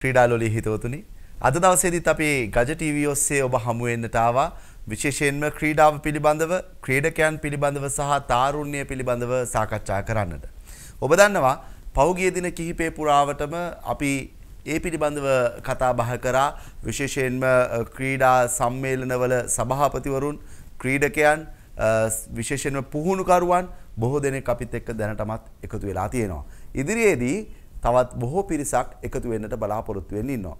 ක්‍රීඩාලොලි හිතවතුනි අද දවසේදීත් අපි ගජ ටීවී ඔස්සේ ඔබ හමුවෙන්නට ආවා විශේෂයෙන්ම ක්‍රීඩාව පිළිබඳව ක්‍රීඩකයන් පිළිබඳව සහ තාරුණ්‍ය පිළිබඳව සාකච්ඡා කරන්නට. ඔබ දන්නවා පෞගිය දින කිහිපේ පුරාවටම අපි ඒ පිළිබඳව කතා බහ කරා විශේෂයෙන්ම ක්‍රීඩා සම්මේලනවල සභාපතිවරුන් ක්‍රීඩකයන් විශේෂයෙන්ම පුහුණුකරුවන් බොහෝ දෙනෙක් අපිත් එක්ක දැනටමත් එකතු වෙලා තියෙනවා. ඉදිරියේදී තවත් බොහෝ පිරිසක් එකතු වෙන්නට බලාපොරොත්තු වෙන්න ඉන්නවා.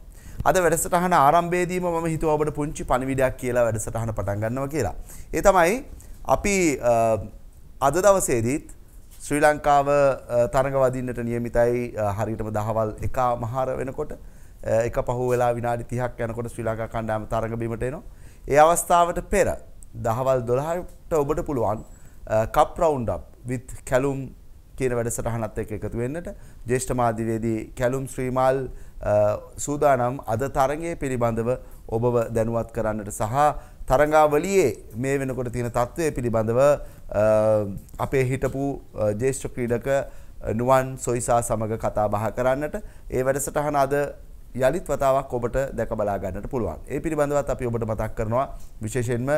අද වැඩසටහන ආරම්භයේදීම මම හිතුව ඔබට පුංචි පණිවිඩයක් කියලා වැඩසටහන පටන් ගන්නවා කියලා. ඒ තමයි අපි අද දවසේදීත් ශ්‍රී ලංකාව තරඟ වදින්නට නියමිතයි හරියටම දහවල් එක මහර වෙනකොට එක පහු වෙලා විනාඩි 30ක් යනකොට ශ්‍රී ලංකා කණ්ඩායම තරඟ බිමට එනවා. ඒ අවස්ථාවට පෙර දහවල් 12ට ඔබට පුළුවන් cup round up with Kalum කියන වැඩසටහනත් එක්ක එකතු වෙන්නට ජේෂ්ඨ මාධ්‍යවේදී කැලුම් ශ්‍රීමාල් සූදානම් අද තරගේ පිළිබඳව ඔබව දැනුවත් කරන්නට සහ තරංගාවලියේ මේ වෙනකොට තියෙන තත්ත්වය පිළිබඳව අපේ හිටපු ජේෂ්ඨ ක්‍රීඩක නුවන් සොයිසා සමඟ කතා බහ කරන්නට ඒ වැඩසටහන අද යළිත් වතාවක් ඔබට දැක බලා ගන්නට පුළුවන්. ඒ පිළිබඳවත් අපි ඔබට මතක් කරනවා විශේෂයෙන්ම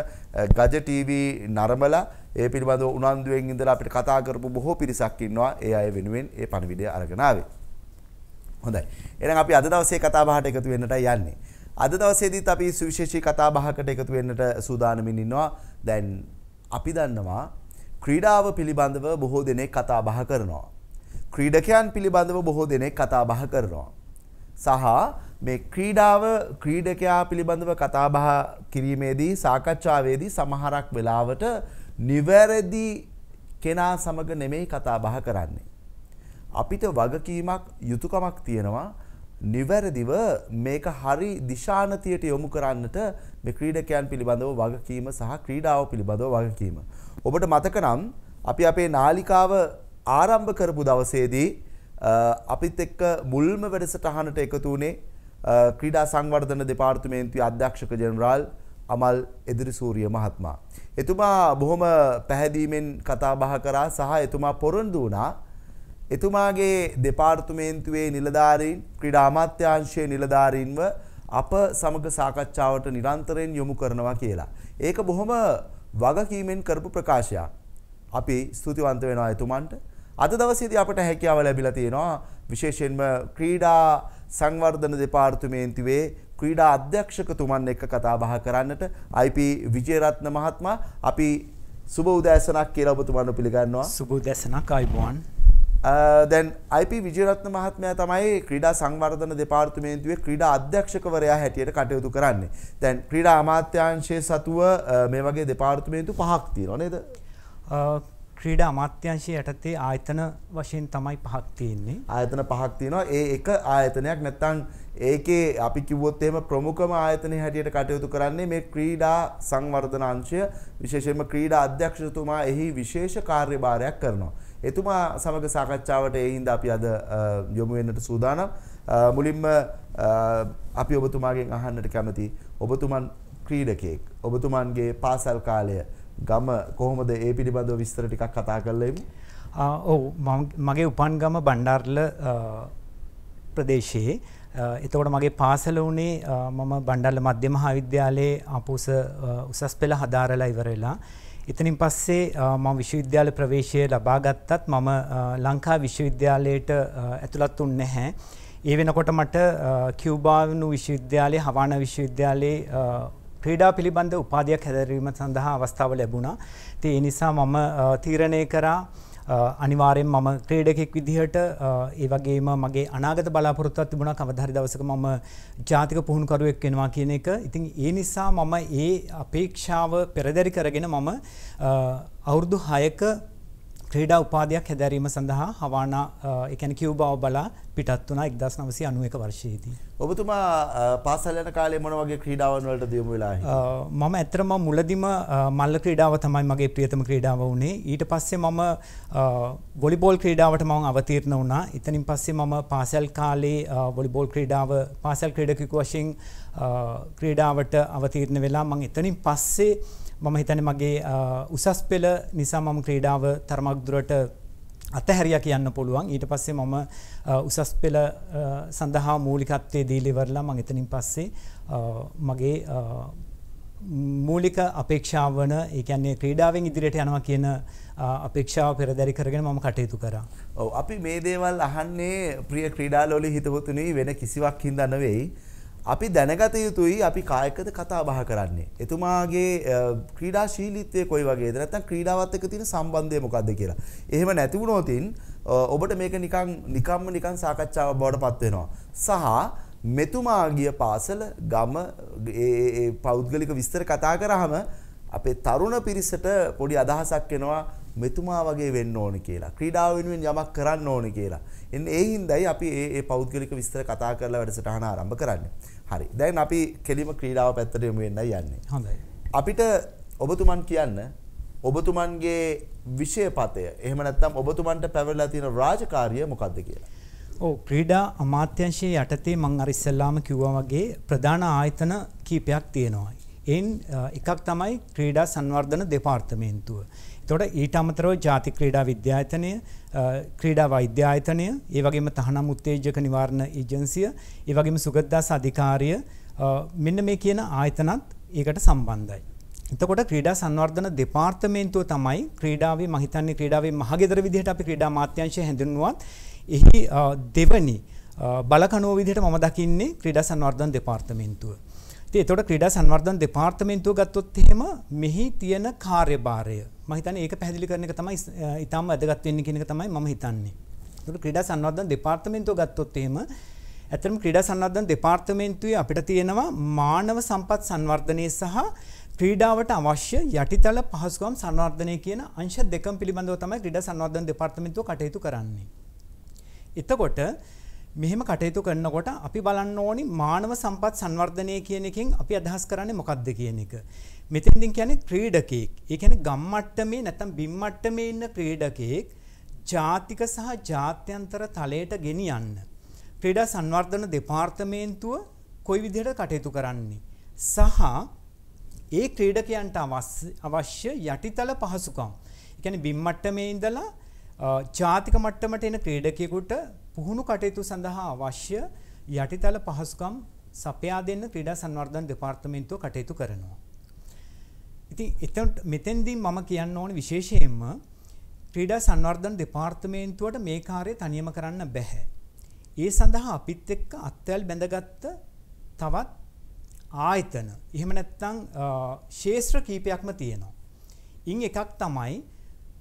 ගජ TV නරඹලා ඒ පිළිබඳව උනන්දුවෙන් ඉඳලා අපිට කතා කරපු බොහෝ පිරිසක් ඉන්නවා. ඒ අය වෙනුවෙන් ඒ පණිවිඩය අරගෙන ආවේ. හොඳයි. එහෙනම් අපි අද දවසේ කතා බහට එකතු වෙන්නටයි යන්නේ. අද දවසේදීත් අපි සුවිශේෂී කතා බහකට එකතු වෙන්නට සූදානමින් ඉන්නවා. දැන් අපි දන්නවා ක්‍රීඩාව පිළිබඳව බොහෝ දෙනෙක් කතා බහ කරනවා. ක්‍රීඩකයන් පිළිබඳව බොහෝ දෙනෙක් කතා බහ කරනවා. සහ මේ ක්‍රීඩාව ක්‍රීඩකයා පිළිබඳව කතා බහ කිරීමේදී සාකච්ඡාවේදී සමහරක් වෙලාවට නිවැරදි කෙනා සමග නෙමෙයි කතා බහ කරන්නේ. අපිට වගකීමක් යුතුයකමක් තියෙනවා නිවැරදිව මේක හරි දිශානතියට යොමු කරන්නට මේ ක්‍රීඩකයන් පිළිබඳව වගකීම සහ ක්‍රීඩාව පිළිබඳව වගකීම. ඔබට මතක නම් අපි අපේ නාලිකාව ආරම්භ කරපු දවසේදී අපිත් එක්ක මුල්ම වැඩසටහනට එකතු වුණේ ක්‍රීඩා සංවර්ධන දෙපාර්තමේන්තුවේ අධ්‍යක්ෂක ජෙනරාල් අමල් එදිරිසූරිය මහත්මයා. එතුමා බොහොම පැහැදීමෙන් කතා බහ කරා සහ එතුමා පොරොන්දු වුණා එතුමාගේ දෙපාර්තමේන්තුවේ නිලධාරීන් ක්‍රීඩා අමාත්‍යාංශයේ නිලධාරීන්ව අප සමග සාකච්ඡාවට නිරන්තරයෙන් යොමු කරනවා කියලා. ඒක බොහොම වගකීමෙන් කරපු ප්‍රකාශයක්. අපි ස්තුතිවන්ත වෙනවා එතුමන්ට. අද දවසේදී අපට හැකියාව ලැබිලා තියෙනවා විශේෂයෙන්ම ක්‍රීඩා සංවර්ධන දෙපාර්තමේන්තුවේ ක්‍රීඩා අධ්‍යක්ෂකතුමන් එක්ක කතා බහ කරන්නට IP විජේරත්න මහත්මයා අපි සුබ උදෑසනක් කියලා ඔබතුමන්ව පිළිගන්නවා. සුබ උදෑසනක් අයිබෝන්. දැන් අයිප විජරත්න මහත්මයා තමයි ක්‍රීඩා සංවර්ධන දෙපාර්තමේන්තුවේ ක්‍රීඩා අධ්‍යක්ෂකවරයා හැටියට කටයුතු කරන්නේ. දැන් ක්‍රීඩා අමාත්‍යාංශයේ සතුව මේ වගේ දෙපාර්තමේන්තු පහක් තියෙනවා නේද? ක්‍රීඩා අමාත්‍යංශය යටතේ ආයතන වශයෙන් තමයි පහක් තියෙන්නේ. ආයතන පහක් තියෙනවා. ඒ එක ආයතනයක් නැත්නම් ඒකේ අපි කිව්වොත් එහෙම ප්‍රමුඛම ආයතනයේ හැටියට කටයුතු කරන්නේ මේ ක්‍රීඩා සංවර්ධන අංශය විශේෂයෙන්ම ක්‍රීඩා අධ්‍යක්ෂතුමා එහි විශේෂ කාර්යභාරයක් කරනවා. එතුමා සමග සාකච්ඡාවට ඒ හින්දා අපි අද යොමු වෙන්නට සූදානම්. මුලින්ම අපි ඔබතුමාගෙන් අහන්නට කැමති ඔබතුමන් ක්‍රීඩකයෙක්. ඔබතුමන්ගේ පාසල් කාලය ගම කොහොමද ඒ පිළිබඳව විස්තර ටිකක් කතා කරලා එමු. ඔව් මගේ උපන් ගම බණ්ඩාරල ප්‍රදේශයේ එතකොට මගේ පාසල වනේ මම බණ්ඩල්ල මධ්‍යම හාවිද්‍යාලයේ අපූස උසස් පෙළ හදාරලා ඉවරලා එතනින් පස්සේ මම විශ්වවිද්‍යාල ප්‍රවේශය ලබා ගත්තත් මම ලංකා විශ්වවිද්‍යාලයට ඇතුළත් වුනේ නැහැ. ඒ වෙනකොට මට කියුබානු විශ්වවිද්‍යාලයේ හවානා විශ්වවිද්‍යාලයේ ක්‍රීඩා පිළිබඳ උපාධියක් හැදරීම සඳහා අවස්ථාව ලැබුණා. ඉතින් ඒ නිසා මම තීරණය කරා අනිවාරයෙන් මම ක්‍රේඩකෙක් විදිහට ඒවගේම මගේ අනාගත බලාපොරොත්තුවත් තිබුණ කවදහරි දවසක මම ජාතික පුහුණුකරුවෙක් වෙනවා කියන එක ඉතින් ඒ නිසා මම ඒ අපේක්ෂාව පෙරදැරි කරගෙන මම අවුරුදු හයක ක්‍රීඩා උපාධයක් හැදැරීම සඳහා හවානා එකැන කිව්බාව බලා පිටත් වුණා 1991 වර්ෂයේදී. ඔබතුමා පාසල් යන කාලේ මොන වගේ ක්‍රීඩාවන් වලට දියුණු වෙලා හිටියේ? මම ඇත්තටම මුලදිම මල්ල ක්‍රීඩාව තමයි මගේ ප්‍රියතම ක්‍රීඩාව වුණේ. ඊට පස්සේ මම වොලිබෝල් ක්‍රීඩාවට මම අවතීර්ණ වුණා. එතනින් පස්සේ මම පාසල් කාලේ වොලිබෝල් ක්‍රීඩාව පාසල් ක්‍රීඩකයෙකු වශයෙන් ක්‍රීඩාවට අවතීර්ණ වෙලා මම එතනින් පස්සේ මම හිතන්නේ මගේ උසස් පෙළ නිසා මම ක්‍රීඩාව තරමක් දුරට අතහැරිය කියන්න පුළුවන් ඊට පස්සේ මම උසස් පෙළ සඳහා මූලිකත්වය දීලිවරලා මං එතනින් පස්සේ මගේ මූලික අපේක්ෂාව වන ඒකන්නේ ක්‍රීඩාවෙන් ඉදිරියට යනවා කියන අපේක්ෂාව පෙරදැරි කරගෙන මම කටයුතු කරා. ඔව් අපි මේ දේවල් අහන්නේ ප්‍රිය ක්‍රීඩාලෝලි හිතවතුනි වෙන කිසිවක් හින්දා නෙවෙයි. අපි දැනගත යුතුයි අපි කායකද කතා බහ කරන්නේ. එතුමාගේ ක්‍රීඩා ශීලිත්වය කොයි වගේ නැත්තම් ක්‍රීඩාවත් එක්ක තියෙන සම්බන්ධය මොකක්ද කියලා. එහෙම නැති වුණොතින් ඔබට මේක නිකන් නිකම්ම නිකන් සාකච්ඡාවක් බවට පත් වෙනවා. සහ මෙතුමාගිය පාසල ගම පෞද්ගලික විස්තර කතා කරහම අපේ තරුණ පිරිසට පොඩි අදහසක් එනවා මෙතුමා වගේ වෙන්න ඕනි කියලා. ක්‍රීඩාව වෙනුවෙන් යමක් කරන්න ඕනි කියලා. එන්න ඒ හින්දායි අපි ඒ පෞද්ගලික විස්තර කතා කරලා වැඩසටහන ආරම්භ කරන්නේ. හරි දැන් අපි කෙලිම ක්‍රීඩාව පැත්තට යමු වෙන්න යන්නේ. හොඳයි. අපිට ඔබතුමන් කියන්න ඔබතුමන්ගේ විෂයපතය එහෙම නැත්නම් ඔබතුමන්ට පැවරලා තියෙන රාජකාරිය මොකක්ද කියලා. ඕ ක්‍රීඩා අමාත්‍යංශයේ යටතේ මං අර ඉස්සෙල්ලාම කිව්වා වගේ ප්‍රධාන ආයතන කීපයක් තියෙනවා. එයින් එකක් තමයි ක්‍රීඩා සංවර්ධන දෙපාර්තමේන්තුව. තොට ඊට අමතරව ජාති ක්‍රීඩා විද්‍යායතනය ක්‍රීඩා වෛද්‍යායතනය ඒවගේම තහනම් උත්තේජක නිවාරණ ඒජන්සිය ඒවගේම සුගද්දාස අධිකාරිය මෙන්න මේ කියන ආයතනත් ඒකට සම්බන්ධයි. එතකොට ක්‍රීඩා සංවර්ධන දෙපාර්තමේන්තුව තමයි ක්‍රීඩාවේ මහිතන්නේ ක්‍රීඩාවේ මහගෙදර විදිහට අපි ක්‍රීඩා මාත්‍යංශය හැඳින්වුවත් එහි දෙවනි බලකනුව විදිහට මම දකින්නේ ක්‍රීඩා සංවර්ධන දෙපාර්තමේන්තුව. ඉතින් එතකොට ක්‍රීඩා සංවර්ධන දෙපාර්තමේන්තුව ගත්තොත් එහෙම මෙහි තියෙන කාර්යභාරය මහිතන ඒක පැදිලි කරන තමයි ඉතාම ඇදගත්වවෙන්න කෙනෙක තමයි ම හිතන්නේ ක්‍රඩා සන්නවදන් දෙපාර්තමෙන්තු ගත්තොත්තේම ඇතරම ක්‍රඩා සන්නධන් දෙපාර්තමෙන්න්තුවේ අපිට තියෙනවා මානව සම්පත් සංවර්ධනය සහ ක්‍රීඩාවට අවශ්‍ය යටිතල පහසුකම් සංවර්ධනය කියන අංශ දෙකම් පිළිබඳව තමයි ක්‍රීඩා සංවර්ධන දෙපාර්තමේන්තුව කටයුතු කරන්නේ. එතකොට මෙහෙම කටයුතු කරනකොට අපි බලන්න ඕනි මානව සම්පත් සංවර්ධනය කියන එකෙන් අපි අදහස් කරන්නේ මොකක්ද කියන එක. මෙතෙන්දින් කියන්නේ ක්‍රීඩකයෙක්. ඒ කියන්නේ ගම් මට්ටමේ නැත්නම් බිම් මට්ටමේ ඉන්න ක්‍රීඩකයෙක් ජාතික සහ ජාත්‍යන්තර තලයට ගෙනියන්න. ක්‍රීඩා සංවර්ධන දෙපාර්තමේන්තුව කොයි විදිහට කටයුතු කරන්නේ සහ ඒ ක්‍රීඩකයන්ට අවශ්‍ය යටිතල පහසුකම්. ඒ කියන්නේ බිම් මට්ටමේ ඉඳලා ජාතික මට්ටමට එන ක්‍රීඩකයෙකුට පුහුණු කටයුතු සඳහා අවශ්‍ය යටිතල පහසුකම් සපයා දෙන්න ක්‍රීඩා සංවර්ධන දෙපාර්තමේන්තුව කටයුතු කරනවා. ඉතින් එතන මෙතෙන්දී මම කියන්න ඕන විශේෂයෙන්ම ක්‍රීඩා සංවර්ධන දෙපාර්තමේන්තුවට මේ කාර්යය තනියම කරන්න බෑ. ඒ සඳහා අපිත් එක්ක අත්වැල් බැඳගත්ත තවත් ආයතන. එහෙම නැත්නම් ශේෂ්ත්‍ර කීපයක්ම තියෙනවා. ඉන් එකක් තමයි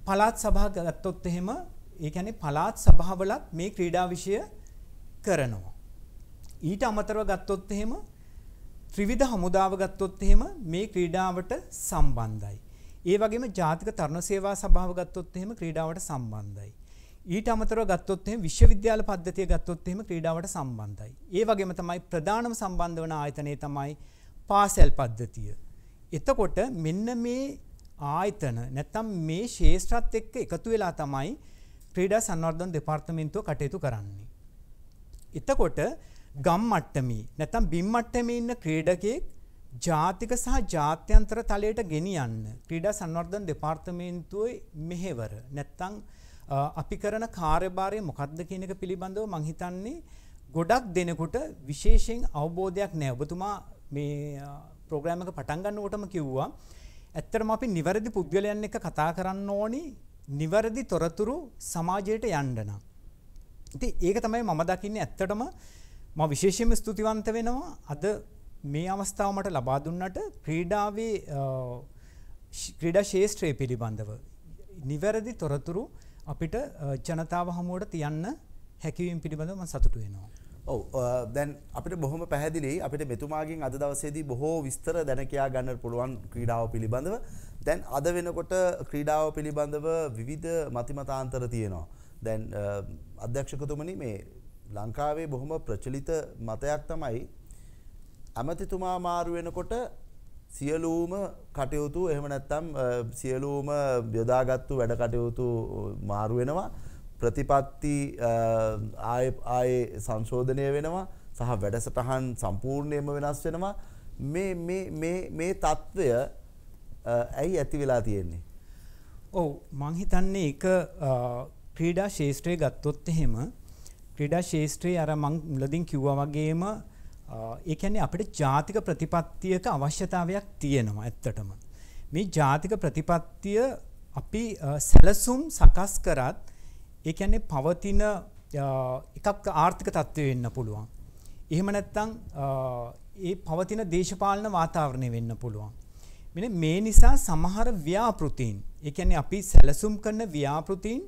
පළාත් සභා ගත්තොත් එහෙම ඒ කියන්නේ පළාත් සභාවලත් මේ ක්‍රීඩා විෂය කරනවා. ඊට අමතරව ගත්තොත් එහෙම ත්‍රිවිධ හමුදාව ගත්තොත් එහෙම මේ ක්‍රීඩාවට සම්බන්ධයි. ඒ වගේම ජාතික තරුණ සේවා සභාව ගත්තොත් එහෙම ක්‍රීඩාවට සම්බන්ධයි. ඊට අමතරව ගත්තොත් එහෙම විශ්වවිද්‍යාල පද්ධතිය ගත්තොත් එහෙම ක්‍රීඩාවට සම්බන්ධයි. ඒ වගේම තමයි ප්‍රධානම සම්බන්ධ වන ආයතනය තමයි පාසල් පද්ධතිය. එතකොට මෙන්න මේ ආයතන නැත්තම් මේ ශේෂ්ත්‍රත් එක්ක එකතු වෙලා තමයි ක්‍රීඩා සංවර්ධන දෙපාර්තමේන්තුව කටයුතු කරන්නේ. එතකොට ගම් මට්ටමේ නැත්නම් බිම් මට්ටමේ ඉන්න ක්‍රීඩකෙක් ජාතික සහ ජාත්‍යන්තර තලයට ගෙනියන්න ක්‍රීඩා සංවර්ධන දෙපාර්තමේන්තුවේ මෙහෙවර නැත්නම් අපි කරන කාර්යභාරය මොකක්ද කියන එක පිළිබඳව මං හිතන්නේ ගොඩක් දෙනකොට විශේෂයෙන් අවබෝධයක් නෑ ඔබතුමා මේ ප්‍රෝග්‍රෑම් එක පටන් ගන්නකොටම කිව්වා ඇත්තටම අපි නිවැරදි පුද්ගලයන් එක්ක කතා කරන්න ඕනි නිවැරදි තොරතුරු සමාජයට යන්න නම්. ඉතින් ඒක තමයි මම දකින්නේ ඇත්තටම මම විශේෂයෙන්ම ස්තුතිවන්ත වෙනවා අද මේ අවස්ථාව මට ලබා දුන්නට ක්‍රීඩාවේ ක්‍රීඩා ශාස්ත්‍රය පිළිබඳව නිවැරදි තොරතුරු අපිට ජනතාව හමුවට තියන්න හැකිවීම පිළිබඳව මම සතුටු වෙනවා. ඔව් දැන් අපිට බොහොම පැහැදිලි අපිට මෙතුමාගෙන් අද දවසේදී බොහෝ විස්තර දැන කියා ගන්න පුළුවන් ක්‍රීඩාව පිළිබඳව. දැන් අද වෙනකොට ක්‍රීඩාව පිළිබඳව විවිධ මතිමතාන්තර තියෙනවා. දැන් අධ්‍යක්ෂකතුමනි මේ ලංකාවේ බොහොම ප්‍රචලිත මතයක් තමයි ඇමතිතුමා මාරු වෙනකොට සියලූම කටයුතු එහෙම නැත්තම් සියලූම යොදාගත්තු වැඩ කටයුතු මාරු වෙනවා ප්‍රතිපත්ති ආයේ සංශෝධනය වෙනවා සහ වැඩසටහන් සම්පූර්ණයම වෙනස් වෙනවා මේ මේ මේ මේ తත්වය ඇයි ඇති වෙලා තියෙන්නේ ඔව් මං හිතන්නේ එක ක්‍රීඩා ශේෂ්ත්‍රය ගත්තොත් එහෙම ක්‍රීඩා ශේෂත්‍රයේ අර මං මුලදින් කිව්වා වගේම ඒ කියන්නේ අපිට ජාතික ප්‍රතිපත්තියක අවශ්‍යතාවයක් තියෙනවා ඇත්තටම. මේ ජාතික ප්‍රතිපත්තිය අපි සැලසුම් සකස් කරත් ඒ කියන්නේ පවතින එකක් ආර්ථික තත්ත්වය වෙන්න පුළුවන්. එහෙම නැත්නම් ඒ පවතින දේශපාලන වාතාවරණය වෙන්න පුළුවන්. මෙන්න මේ නිසා සමහර ව්‍යාපෘතීන්, ඒ කියන්නේ අපි සැලසුම් කරන ව්‍යාපෘතීන්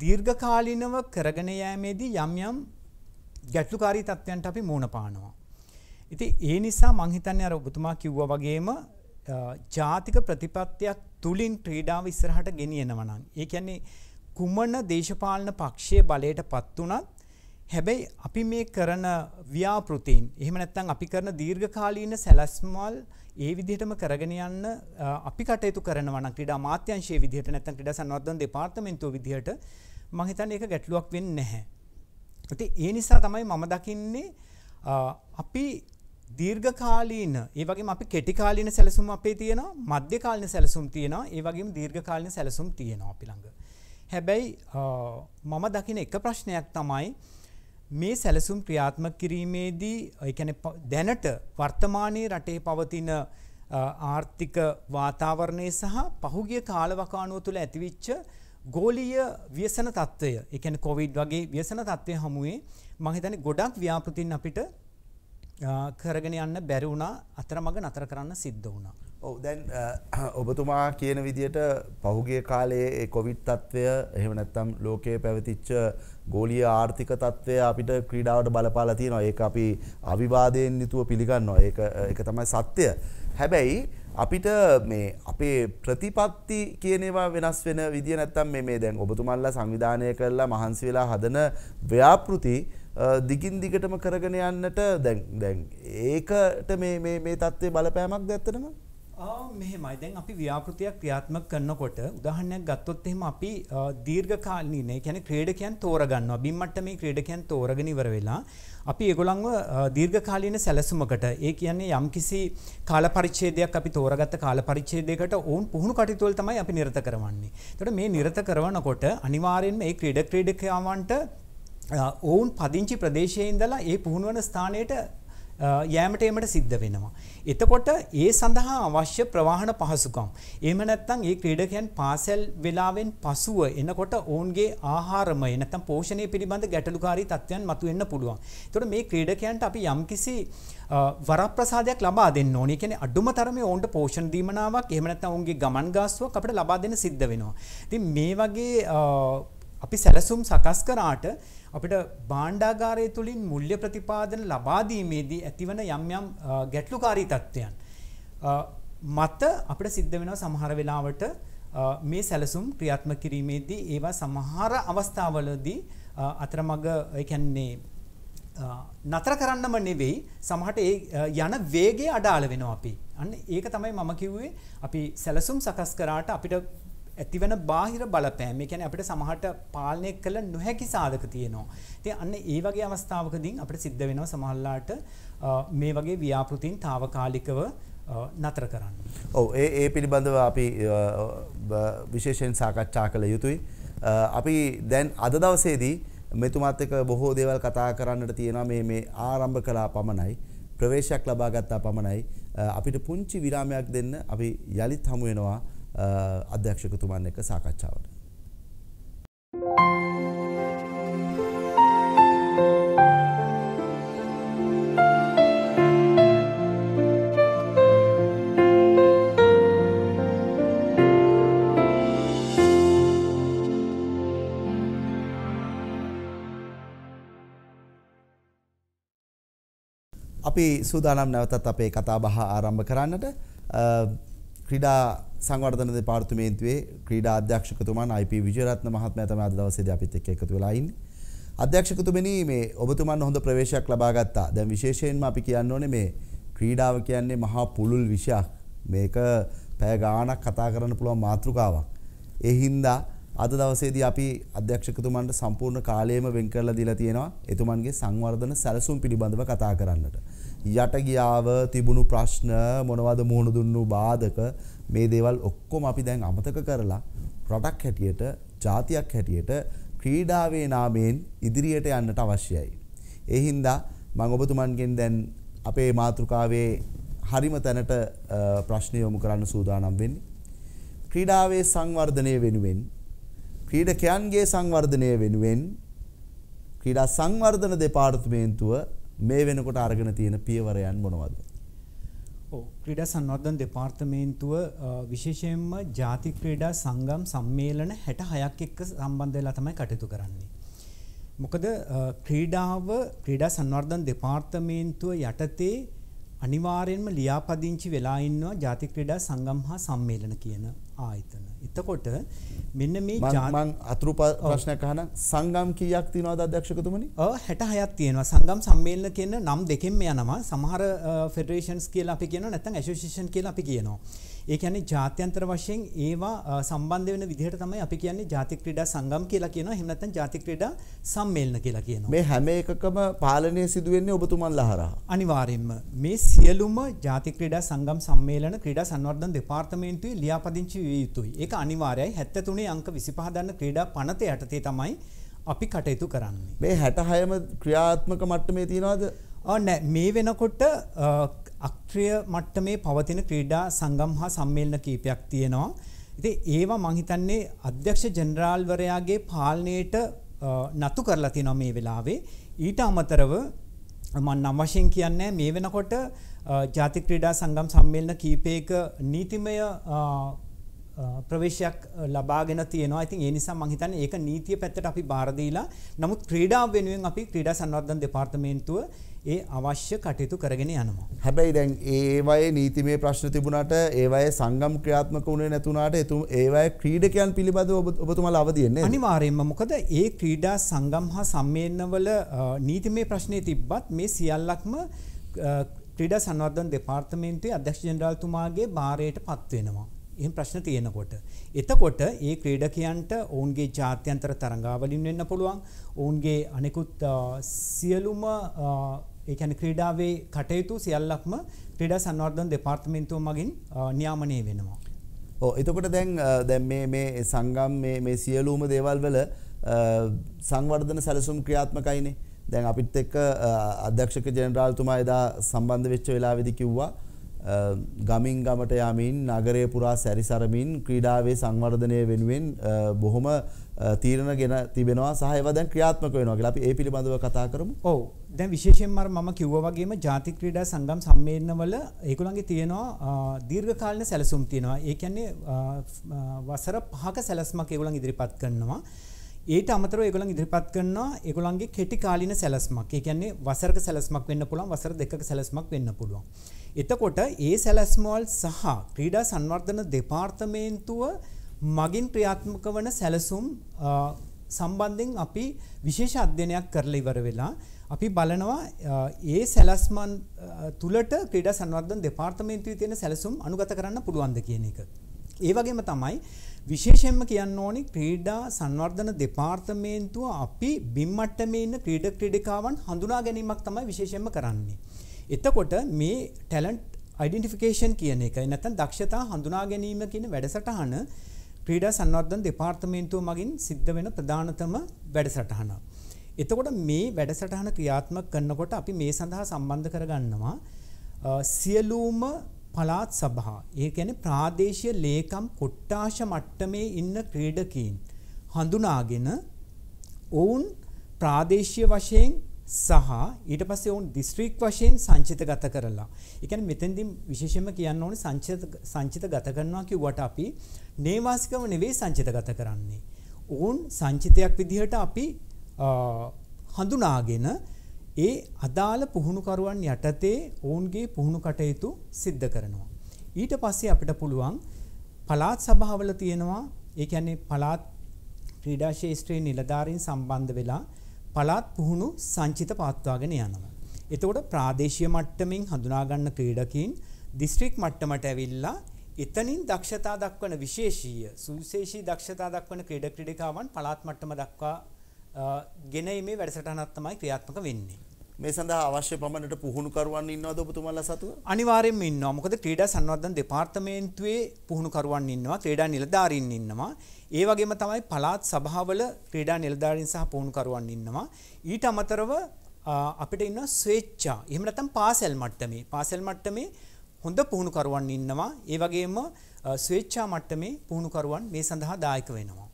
දීර්ඝකාලීනව කරගෙන යෑමේදී යම් යම් ගැටලුකාරී තත්ත්වයන්ට අපි මුහුණ පානවා. ඉතින් ඒ නිසා මං හිතන්නේ අර ඔබතුමා කිව්වා වගේම ජාතික ප්‍රතිපත්තියක් තුලින් ක්‍රීඩාව ඉස්සරහට ගෙනියනවා නම් ඒ කියන්නේ කුමන දේශපාලන පක්ෂයේ බලයටපත් උනත් හැබැයි අපි මේ කරන ව්‍යාපෘතීන් එහෙම නැත්නම් අපි කරන දීර්ඝකාලීන සැලැස්මල් ඒ විදිහටම කරගෙන යන්න අපි කටයුතු කරනවා නම් ක්‍රීඩා අමාත්‍යාංශයේ විදිහට නැත්නම් ක්‍රීඩා සංවර්ධන දෙපාර්තමේන්තුව විදිහට මම හිතන්නේ ඒක ගැටලුවක් වෙන්නේ නැහැ. ඉතින් ඒ නිසා තමයි මම දකින්නේ අපි දීර්ඝකාලීන ඒ වගේම අපි කෙටි කාලීන සැලසුම් අපේ තියෙනවා මධ්‍ය කාලීන සැලසුම් තියෙනවා ඒ වගේම දීර්ඝ කාලීන සැලසුම් තියෙනවා අපි ළඟ. හැබැයි මම දකින එක ප්‍රශ්නයක් තමයි මේ සැලසුම් ක්‍රියාත්මක කිරීමේදී එකන දැනට වර්තමානයේ රටේ පවතින ආර්ථික වාතාවරණය සහ පහුගිය කාලවකානුව තුළ ඇතිවිච්ච ගෝලීය ව්‍යසන තත්ත්වය එකන කොවිඩ් වගේ ව්‍යසන තත්ත්වය හමුවේ මහිතන ගොඩක් ව්‍යාපෘතින් අපිට කරගෙන යන්න බැරි වුණා අතරමඟ නතර කරන්න සිද්ධ වුණා. ඔව දැන් ඔබතුමා කියන විදියට පහුගේ කාලයේ කොවිත් තත්ත්වය එහෙම නැත්තම් ලෝකයේ පැවතිච්ච ගෝලිය ආර්ථික තත්ත්වය අපිට ක්‍රීඩාවට බලපාලා තියෙනවා. ඒක අපි අවිවාදයෙන් නිතුව පිළිගන්නවා. ඒක ඒක තමයි සත්‍ය. හැබැයි අපිට මේ අපේ ප්‍රතිපත්ති කියනවා වෙනස් වෙන විදිය නැත්තම් මේ මේ දැන් ඔබතුමන්ලා සංවිධානය කරලා මහන්සි වෙලා හදන ව්‍යාපෘති දිගින් දිගටම කරගෙන යන්නට දැන් දැන් ඒකට මේ මේ මේ தත්ත්වේ බලපෑමක් දැත්තටම ආ මෙහෙමයි. දැන් අපි ව්‍යාපෘතියක් ක්‍රියාත්මක කරනකොට උදාහරණයක් ගත්තොත් එහෙම අපි දීර්ඝකාලීන ඒ කියන්නේ ක්‍රීඩකයන් තෝරගන්නවා. බිම් මට්ටමේ ක්‍රීඩකයන් තෝරගෙන ඉවර වෙලා අපි ඒගොල්ලන්ව දීර්ඝකාලීන සැලසුමකට ඒ කියන්නේ යම්කිසි කාල පරිච්ඡේදයක් අපි තෝරගත්ත කාල පරිච්ඡේදයකට ඔවුන් පුහුණු කටයුතු වල තමයි අපි නිරත කරවන්නේ. එතකොට මේ නිරත කරනකොට අනිවාර්යයෙන්ම මේ ක්‍රීඩක ක්‍රීඩකයන්ට ඔවුන් පදිංචි ප්‍රදේශයේ ඉඳලා ඒ පුහුණු වන ස්ථානයට යෑමට එමට සිද්ධ වෙනවා. එතකොට ඒ සඳහා අවශ්‍ය ප්‍රවාහන පහසුකම්. එහෙම නැත්නම් ඒ ක්‍රීඩකයන් පාසල් වෙලාවෙන් පසුව එනකොට ඔවුන්ගේ ආහාරමය නැත්නම් පෝෂණය පිළිබඳ ගැටලුකාරී තත්ත්වයන් මතුවෙන්න පුළුවන්. එතකොට මේ ක්‍රීඩකයන්ට අපි යම්කිසි වරප්‍රසාදයක් ලබා දෙන්න ඕනේ. ඒ කියන්නේ අඩුම තරමේ ඔවුන්ට පෝෂණ දීමනාවක් එහෙම නැත්නම් ඔවුන්ගේ ගමන් ගාස්තුවක් අපිට ලබා දෙන්න සිද්ධ වෙනවා. ඉතින් මේ වගේ අපි සැලසුම් සකස් කරාට අපිට භාණ්ඩාගාරය තුළින් මුල්්‍ය ප්‍රතිපාදන ලබාදීමේදී ඇතිවන යම් යම් ගැටලුකාරී තත්ත්වයන්. මත අපට සිද්ධ වෙනවා සමහර වෙලාවට මේ සැලසුම් ක්‍රියාත්ම කිරීමේදී ඒවා සමහර අවස්ථාවලදී අතරමඟ එකන්නේ නතර කරන්නම නෙවෙයි සමහට ඒ යන වේගේ අඩාල වෙනවා අපි. අන්න ඒක තමයි මම කිව්වේ අපි සැලසුම් සකස් කරාට අපිට ඇතිවන බාහිර බලපෑම ඒ කියන්නේ අපිට සමහරට පාලනය කළ නොහැකි සාධක තියෙනවා. ඉතින් අන්න ඒ වගේ අවස්ථාවකදී අපිට සිද්ධ වෙනවා සමහරලාට මේ වගේ ව්‍යාපෘතීන් తాවකාලිකව නතර කරන්න. ඔව් ඒ ඒ පිළිබඳව අපි විශේෂයෙන් සාකච්ඡා කළ යුතුයි. අපි දැන් අද දවසේදී මෙතුමත් එක්ක බොහෝ දේවල් කතා කරන්නට තියෙනවා මේ මේ ආරම්භ කළා පමණයි ප්‍රවේශයක් ලබා ගත්තා පමණයි අපිට පුංචි විරාමයක් දෙන්න අපි යලිත් හමු වෙනවා අධ්‍යක්ෂකතුමන් එක්ක සාකච්ඡාවට. අපි සූදානම් නැවතත් අපේ කතාබහ ආරම්භ කරන්නට ක්‍රඩා සංවර්ධන පාර්තුමේන්තුවේ ක්‍රීඩා අධ්‍යක්ෂකතුමන් IP විජයරත්න මහත්මයා තමයි අද දවසේදී අපිත් එක්ක එකතු වෙලා ඉන්නේ. අධ්‍යක්ෂකතුමනි මේ ඔබතුමන් හොඳ ප්‍රවේශයක් ලබා ගත්තා. දැන් විශේෂයෙන්ම අපි කියන්න ඕනේ මේ ක්‍රීඩාව කියන්නේ මහා පුළුල් විෂයක්. මේක පැය ගාණක් කතා කරන්න පුළුවන් මාතෘකාවක්. ඒ හින්දා අද දවසේදී අපි අධ්‍යක්ෂකතුමන්ට සම්පූර්ණ කාලයම වෙන් කරලා දීලා තියෙනවා. එතුමන්ගේ සංවර්ධන සැලසුම් පිළිබඳව කතා කරන්නට. යට ගියාව තිබුණු ප්‍රශ්න මොනවද මුහුණ දුන්නු බාධක මේ දේවල් ඔක්කොම අපි දැන් අමතක කරලා රටක් හැටියට ජාතියක් හැටියට ක්‍රීඩාවේ නාමයෙන් ඉදිරියට යන්නට අවශ්‍යයි. ඒ හින්දා මම ඔබතුමන්ගෙන් දැන් අපේ මාතෘකාවේ හරිම තැනට ප්‍රශ්න යොමු කරන්න සූදානම් වෙන්නේ. ක්‍රීඩාවේ සංවර්ධනය වෙනුවෙන් ක්‍රීඩකයන්ගේ සංවර්ධනය වෙනුවෙන් ක්‍රීඩා සංවර්ධන දෙපාර්තමේන්තුව මේ වෙනකොට අරගෙන තියෙන පියවරයන් මොනවද? ක්‍රීඩා සන්වර්ධන දෙපාර්තමේන්තුව විශේෂයෙන්ම ජාති ක්‍රීඩා සංගම් සම්මේලන 66ක් එක්ක සම්බන්ධ වෙලා තමයි කටයුතු කරන්නේ. මොකද ක්‍රීඩාව ක්‍රීඩා සංවර්ධන දෙපාර්තමේන්තුව යටතේ අනිවාර්යයෙන්ම ලියාපදිංචි වෙලා ඉන්නවා ජාති ක්‍රීඩා සංගම් හා සම්මේලන කියන ආයතන. එතකොට මෙන්න මේ මං අතුරු ප්‍රශ්නයක් අහනම් සංගම් කීයක් තියෙනවද අධ්‍යක්ෂකතුමනි? ඔව් 66ක් තියෙනවා. සංගම් සම්මේලන කියන නම් දෙකෙන්ම යනවා. සමහර ෆෙඩරේෂන්ස් කියලා අපි කියනවා නැත්නම් ඇසෝෂියේෂන් කියලා අපි කියනවා. ඒ කියන්නේ ජාත්‍යන්තර වශයෙන් ඒවා සම්බන්ධ වෙන විදිහට තමයි අපි කියන්නේ ජාතික ක්‍රීඩා සංගම් කියලා කියනවා. එහෙම නැත්නම් ජාතික ක්‍රීඩා සම්මේලන කියලා කියනවා. මේ හැම එකකම පාලනය සිදු වෙන්නේ ඔබතුමන්ලා හරහා. අනිවාර්යයෙන්ම මේ සියලුම ජාතික ක්‍රීඩා සංගම් සම්මේලන ක්‍රීඩා සංවර්ධන දෙපාර්තමේන්තුවේ ලියාපදිංචි විය යුතුයි. ඒක අනිවාර්යයි. 73 අංක 25 දන්න ක්‍රීඩා පනත යටතේ තමයි අපි කටයුතු කරන්නේ. මේ හැටහයම ක්‍රියාත්මක මට්ටමේ තියෙනවාද? නෑ මේ වෙනකොට අක්‍රිය මට්ටමේ පවතින ක්‍රීඩා සංගම් හා සම්මේලන කීපයක් තියෙනවා. ඉතින් ඒවා මං හිතන්නේ අධ්‍යක්ෂ ජෙනරාල්වරයාගේ පාලනයට නතු කරලා තියෙනවා මේ වෙලාවේ. ඊට අමතරව මම නම් වශයෙන් කියන්නේ මේ වෙනකොට ජාතික ක්‍රීඩා සංගම් සම්මේලන කීපයක නීතිමය ප්‍රවේශයක් ලබාගෙන තියෙනවා. ඉතින් ඒ නිසා මම හිතන්නේ ඒක නීතිය පැත්තට අපි බාර දීලා නමුත් ක්‍රීඩාව වෙනුවෙන් අපි ක්‍රීඩා සංවර්ධන දෙපාර්තමේන්තුව ඒ අවශ්‍ය කටයුතු කරගෙන යනවා. හැබැයි දැන් ඒවයේ නීතිමේ ප්‍රශ්න තිබුණට ඒවයේ සංගම් ක්‍රියාත්මක වුණේ නැතුණාට එතුම ඒවයේ ක්‍රීඩකයන් පිළිබඳව ඔබතුමාලා අවදියන්නේ අනිවාර්යයෙන්ම මොකද ඒ ක්‍රීඩා සංගම් හා සම්මේලනවල නීතිමේ ප්‍රශ්නේ තිබ්බත් මේ සියල්ලක්ම ක්‍රීඩා සංවර්ධන දෙපාර්තමේන්තුවේ අධ්‍යක්ෂ ජෙනරාල්තුමාගේ භාරයට පත් වෙනවා. එහෙම ප්‍රශ්න තියෙනකොට. එතකොට ඒ ක්‍රීඩකයන්ට ඔවුන්ගේ ජාත්‍යන්තර තරඟාවලින් වෙන්න පුළුවන්. ඔවුන්ගේ අනෙකුත් සියලුම ඒකැන ක්‍රීඩාවේ කටයුතු සියල්ලක්ම ක්‍රඩා සන්වර්ධන් දෙපාර්තමින්තුව මගින් න්‍යාමනය වෙනවා. ඕ එතකොට දැන් දැම් මේ සංගම් මේ සියලූම දේවල් වල සංවර්ධන සැලසුම් ක්‍රියාත්මකයිනේ දැන් අපිත් එක්ක අධ්‍යක්ෂක ජනරාල්තුමා එදා සම්බන්ධ වෙච්ච වෙලාවෙදි කිව්වා ගමින් ගමට යමින් නගරය පුරා සැරිසරමින් ක්‍රීඩාවේ සංවර්ධනය වෙනුවෙන් බොහොම තීරණ ගෙන තිබෙනවා සහයව දැන් ක්‍රියාත්මක වෙනවා කියලා අපි ඒ පිළිබඳව කතා කරමු. ඔව්. දැන් විශේෂයෙන්ම මම කිව්වා වගේම ජාති ක්‍රීඩා සංගම් සම්මේලනවල ඒගොල්ලන්ගේ තියෙනවා දීර්ඝකාලීන සැලසුම් තියෙනවා. ඒ කියන්නේ වසර 5ක සැලැස්මක් ඒගොල්ලන් ඉදිරිපත් කරනවා. ඒට අමතර ඒගොලන් ඉදිරිපත් කරනවා ඒගොලන්ගේ කෙටි කාලින සැලස්මක් ඒ කියන්නේ වසරක සැලස්මක් වෙන්න පුළුවන් වසර දෙකක සැලස්මක් වෙන්න පුළුවන්. එතකොට ඒ සැලස්මවල් සහ ක්‍රීඩා සංවර්ධන දෙපාර්තමේන්තුව මගින් ක්‍රියාත්මක වන සැලසුම් සම්බන්ධයෙන් අපි විශේෂ අධ්‍යයනයක් කරලා ඉවර වෙලා අපි බලනවා ඒ සැලස්මන් තුලට ක්‍රීඩා සංවර්ධන දෙපාර්තමේන්තුවේ තියෙන සැලසුම් අනුගත කරන්න පුළුවන්ද කියන එක. ඒ වගේම තමයි විශේෂයෙන්ම කියන්න ඕනි ක්‍රීඩා සංවර්ධන දෙපාර්තමේන්තුව අපි බිම් මට්ටමේ ඉන්න ක්‍රීඩක ක්‍රීඩිකාවන් හඳුනා ගැනීමක් තමයි විශේෂයෙන්ම කරන්නේ. එතකොට මේ ටැලන්ට් අයිඩෙන්ටිෆිකේෂන් කියන එක නැත්නම් දක්ෂතා හඳුනා ගැනීම කියන වැඩසටහන ක්‍රීඩා සංවර්ධන දෙපාර්තමේන්තුව මගින් සිද්ධ වෙන ප්‍රධානතම වැඩසටහන. එතකොට මේ වැඩසටහන ක්‍රියාත්මක කරනකොට අපි මේ සඳහා සම්බන්ධ කරගන්නවා සියලුම පළාත් සභා ඒ කියන්නේ ප්‍රාදේශීය ලේකම් කොට්ටාශ මට්ටමේ ඉන්න ක්‍රීඩකීන් හඳුනාගෙන ඔවුන් ප්‍රාදේශීය වශයෙන් සහ ඊට පස්සේ ඔවුන් දිස්ත්‍රික් වශයෙන් සංචිතගත කරලා. ඒ කියන්නේ මෙතෙන්දී විශේෂයෙන්ම කියන්න ඕනේ සංචිත සංචිතගත කරනවා කිව්වට අපි නේවාසිකම නෙවෙයි සංචිතගත කරන්නේ. ඔවුන් සංචිතයක් විදිහට අපි හඳුනාගෙන ඒ අදාළ පුහුණුකරුවන් යටතේ ඔවුන්ගේ පුහුණු කටයුතු සිද්ධ කරනවා. ඊට පස්සේ අපිට පුළුවන් පළාත් සභාවල තියෙනවා ඒ කියන්නේ පළාත් ක්‍රීඩා ශාස්ත්‍රයේ නිලධාරීන් සම්බන්ධ වෙලා පළාත් පුහුණු සංචිත පවත්වාගෙන යනවා. එතකොට ප්‍රාදේශීය මට්ටමින් හඳුනා ගන්න ක්‍රීඩකීන් දිස්ත්‍රික් මට්ටමට ඇවිල්ලා එතනින් දක්ෂතා දක්වන විශේෂීය සුවිශේෂී දක්ෂතා දක්වන ක්‍රීඩා ක්‍රීඩිකාවන් පළාත් මට්ටම දක්වා ගෙන යීමේ වැඩසටහනක් තමයි ක්‍රියාත්මක වෙන්නේ. මේ සඳහා අවශ්‍ය පමණට පුහුණුකරුවන් ඉන්නවද ඔබතුමාලා සතුව? අනිවාර්යයෙන්ම ඉන්නවා. මොකද ක්‍රීඩා සංවර්ධන දෙපාර්තමේන්තුවේ පුහුණුකරුවන් ඉන්නවා, ක්‍රීඩා නිලධාරීන් ඉන්නවා. ඒ වගේම තමයි පළාත් සභාවල ක්‍රීඩා නිලධාරීන් සහ පුහුණුකරුවන් ඉන්නවා. ඊට අමතරව අපිට ඉන්නවා ස්වේච්ඡා. එහෙම නැත්නම් පාසල් මට්ටමේ. පාසල් මට්ටමේ හොඳ පුහුණුකරුවන් ඉන්නවා. ඒ වගේම ස්වේච්ඡා මට්ටමේ පුහුණුකරුවන් මේ සඳහා දායක වෙනවා.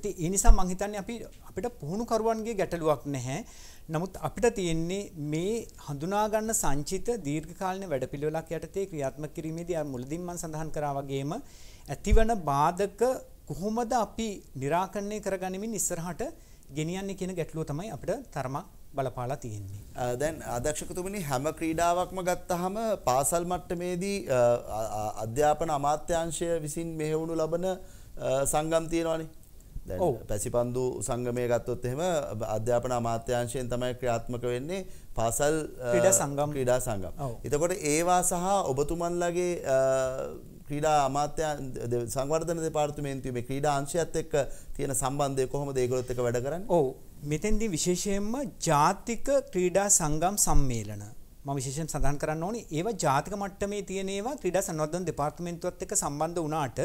ඉතින් ඒ නිසා මම හිතන්නේ අපි අපිට පුහුණුකරුවන්ගේ ගැටලුවක් නැහැ. නමුත් අපිට තියෙන්නේ මේ හඳුනා ගන්න සංචිත දීර්ඝකාලීන වැඩපිළිවෙලක් යටතේ ක්‍රියාත්මක කිරීමේදී අර මුලදින් මම සඳහන් කරා වගේම ඇතිවන බාධක කොහොමද අපි निराකරණය කරගනිමින් ඉස්සරහට ගෙනියන්නේ කියන ගැටලුව තමයි අපිට තරමක් බලපාලා තියෙන්නේ. දැන් අධ්‍යක්ෂකතුමනි හැම ක්‍රීඩාවක්ම ගත්තහම පාසල් මට්ටමේදී අධ්‍යාපන අමාත්‍යාංශය විසින් මෙහෙවුණු ලබන සංගම් තියෙනවානේ. පැසිපන්දු සංගමය ගත්තොත් එහෙම අධ්‍යාපන අමාත්‍යංශයෙන් තමයි ක්‍රියාත්මක වෙන්නේ පාසල් සංගම් ක්‍රීඩා සංගම්. එතකොට ඒවා සහ ඔබතුමන්ලගේ ක්‍රීඩා අමාත්‍ය සංවර්ධන දෙපාර්තමේන්තුවේ ක්‍රීඩා අංශයත් එක්ක තියෙන සම්බන්ධය කොහොමද ඒගොල්ලොත් එක්ක වැඩ කරන්නේ? ඔව්. මෙතෙන්දී විශේෂයෙන්ම ජාතික ක්‍රීඩා සංගම් සම්මේලන මම විශේෂයෙන් සඳහන් කරන්න ඕනේ ඒවා ජාතික මට්ටමේ තියෙන ඒවා ක්‍රීඩා සංවර්ධන දෙපාර්තමේන්තුවත් එක්ක සම්බන්ධ වුණාට